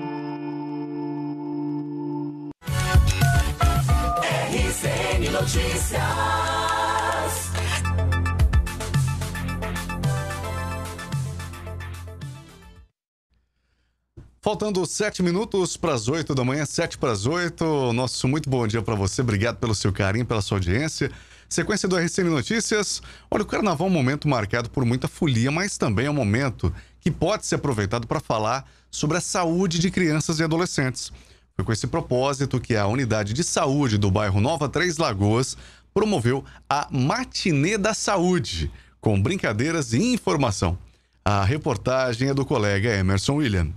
CBN Notícias. Faltando sete minutos para as oito da manhã, sete para as oito. Nosso muito bom dia para você. Obrigado pelo seu carinho, pela sua audiência. Sequência do RCN Notícias. Olha, o carnaval é um momento marcado por muita folia, mas também é um momento que pode ser aproveitado para falar sobre a saúde de crianças e adolescentes. Foi com esse propósito que a unidade de saúde do bairro Nova Três Lagoas promoveu a Matinê da Saúde, com brincadeiras e informação. A reportagem é do colega Emerson William.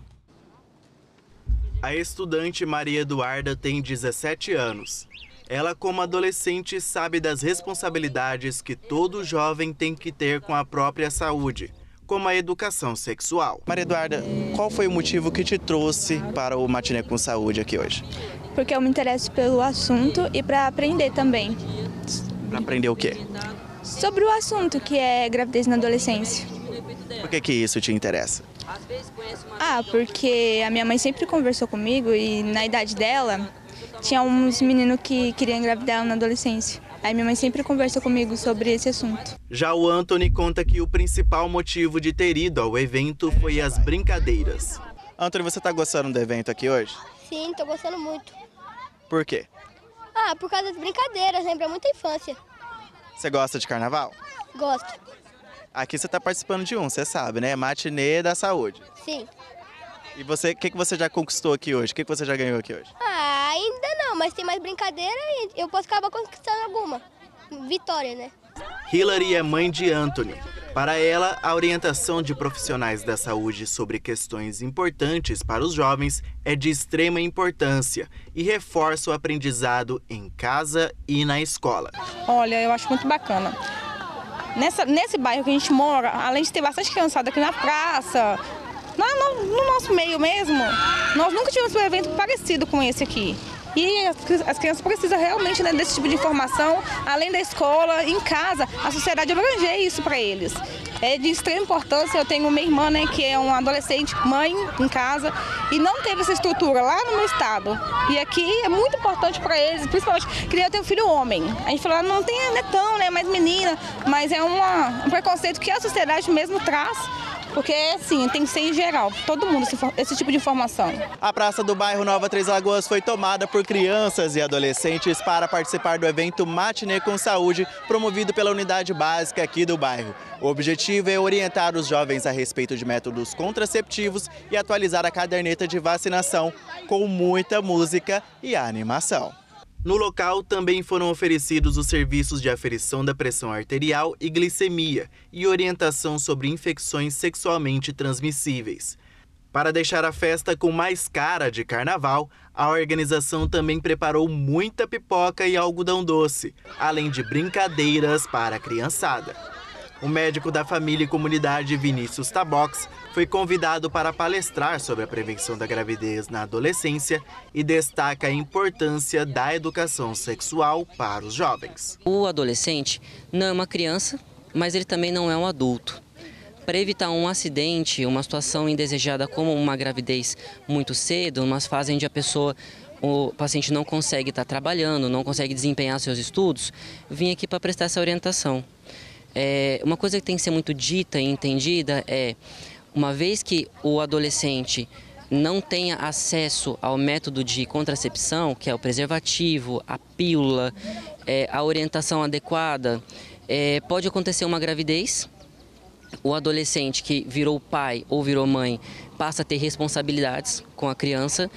A estudante Maria Eduarda tem 17 anos. Ela, como adolescente, sabe das responsabilidades que todo jovem tem que ter com a própria saúde como a educação sexual. Maria Eduarda, qual foi o motivo que te trouxe para o Matiné com Saúde aqui hoje? Porque eu me interesso pelo assunto e para aprender também. Para aprender o quê? Sobre o assunto que é gravidez na adolescência. Por que, que isso te interessa? Ah, porque a minha mãe sempre conversou comigo e na idade dela tinha uns meninos que queriam engravidar na adolescência. Aí minha mãe sempre conversa comigo sobre esse assunto. Já o Anthony conta que o principal motivo de ter ido ao evento foi as brincadeiras. Anthony, você está gostando do evento aqui hoje? Sim, estou gostando muito. Por quê? Ah, por causa das brincadeiras, lembra muita infância. Você gosta de carnaval? Gosto. Aqui você está participando de um, você sabe, né? Matinê da Saúde. Sim. E você, o que, que você já conquistou aqui hoje? O que, que você já ganhou aqui hoje? Ah, ainda não, mas tem mais brincadeira e eu posso acabar conquistando alguma. Vitória, né? Hillary é mãe de Anthony. Para ela, a orientação de profissionais da saúde sobre questões importantes para os jovens é de extrema importância e reforça o aprendizado em casa e na escola. Olha, eu acho muito bacana. Nessa, nesse bairro que a gente mora, além de ter bastante criançada aqui na praça, no, no nosso meio mesmo, nós nunca tivemos um evento parecido com esse aqui. E as, crianças precisam realmente né, desse tipo de informação, além da escola, em casa, a sociedade abranger isso para eles. É de extrema importância, eu tenho uma irmã né, que é uma adolescente, mãe em casa, e não teve essa estrutura lá no meu estado. E aqui é muito importante para eles, principalmente que eu tenho um filho homem. A gente fala, não tem netão, né, mais menina, mas é uma, um preconceito que a sociedade mesmo traz porque, assim, tem que ser em geral, todo mundo esse tipo de informação. A praça do bairro Nova Três Lagoas foi tomada por crianças e adolescentes para participar do evento Matinê com Saúde, promovido pela unidade básica aqui do bairro. O objetivo é orientar os jovens a respeito de métodos contraceptivos e atualizar a caderneta de vacinação com muita música e animação. No local também foram oferecidos os serviços de aferição da pressão arterial e glicemia e orientação sobre infecções sexualmente transmissíveis. Para deixar a festa com mais cara de carnaval, a organização também preparou muita pipoca e algodão doce, além de brincadeiras para a criançada. O médico da família e comunidade Vinícius Tabox foi convidado para palestrar sobre a prevenção da gravidez na adolescência e destaca a importância da educação sexual para os jovens. O adolescente não é uma criança, mas ele também não é um adulto. Para evitar um acidente, uma situação indesejada como uma gravidez muito cedo, umas fases onde a pessoa o paciente não consegue estar trabalhando, não consegue desempenhar seus estudos, vim aqui para prestar essa orientação. É, uma coisa que tem que ser muito dita e entendida é, uma vez que o adolescente não tenha acesso ao método de contracepção, que é o preservativo, a pílula, é, a orientação adequada, é, pode acontecer uma gravidez. O adolescente que virou pai ou virou mãe passa a ter responsabilidades com a criança.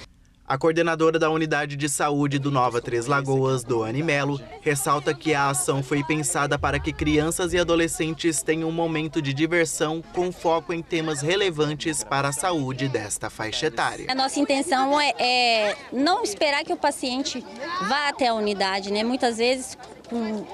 A coordenadora da unidade de saúde do Nova Três Lagoas, Doane Melo, ressalta que a ação foi pensada para que crianças e adolescentes tenham um momento de diversão com foco em temas relevantes para a saúde desta faixa etária. A nossa intenção é, é não esperar que o paciente vá até a unidade, né? Muitas vezes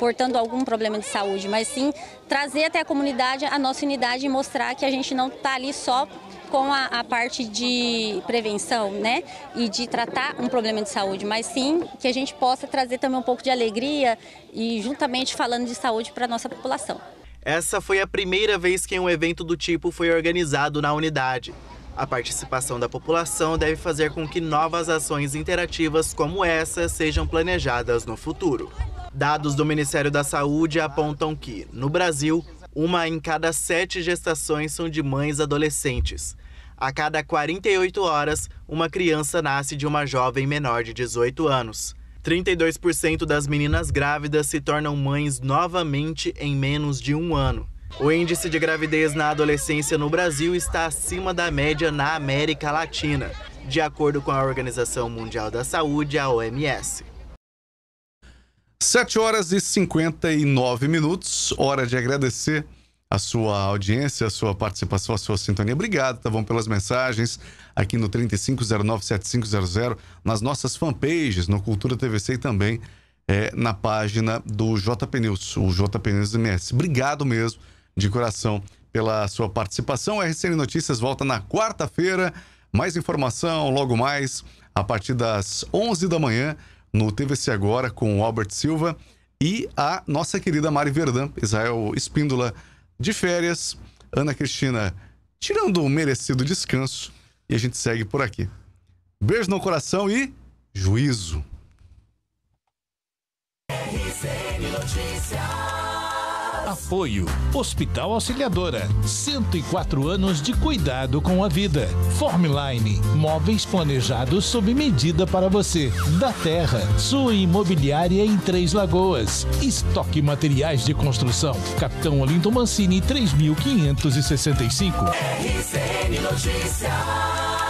portando algum problema de saúde, mas sim trazer até a comunidade a nossa unidade e mostrar que a gente não está ali só com a, a, parte de prevenção, né? E de tratar um problema de saúde, mas sim que a gente possa trazer também um pouco de alegria e juntamente falando de saúde para a nossa população. Essa foi a primeira vez que um evento do tipo foi organizado na unidade. A participação da população deve fazer com que novas ações interativas como essa sejam planejadas no futuro. Dados do Ministério da Saúde apontam que, no Brasil, uma em cada sete gestações são de mães adolescentes a cada 48 horas, uma criança nasce de uma jovem menor de 18 anos. 32% das meninas grávidas se tornam mães novamente em menos de um ano. O índice de gravidez na adolescência no Brasil está acima da média na América Latina, de acordo com a Organização Mundial da Saúde, a OMS. 7 horas e 59 minutos, hora de agradecer a sua audiência, a sua participação, a sua sintonia. Obrigado, tá bom, pelas mensagens aqui no 35097500, nas nossas fanpages, no Cultura TVC e também é, na página do JP News, o JP News MS. Obrigado mesmo, de coração, pela sua participação. O RCN Notícias volta na quarta-feira. Mais informação logo mais, a partir das 11 da manhã, no TVC Agora, com o Albert Silva e a nossa querida Mari Verdã, Israel Espíndola de férias. Ana Cristina tirando o um merecido descanso e a gente segue por aqui. Beijo no coração e juízo. Apoio Hospital Auxiliadora. 104 anos de cuidado com a vida. Formline. Móveis planejados sob medida para você. Da Terra. Sua imobiliária em Três Lagoas. Estoque materiais de construção. Capitão Olinto Mancini 3565. RCN Notícias.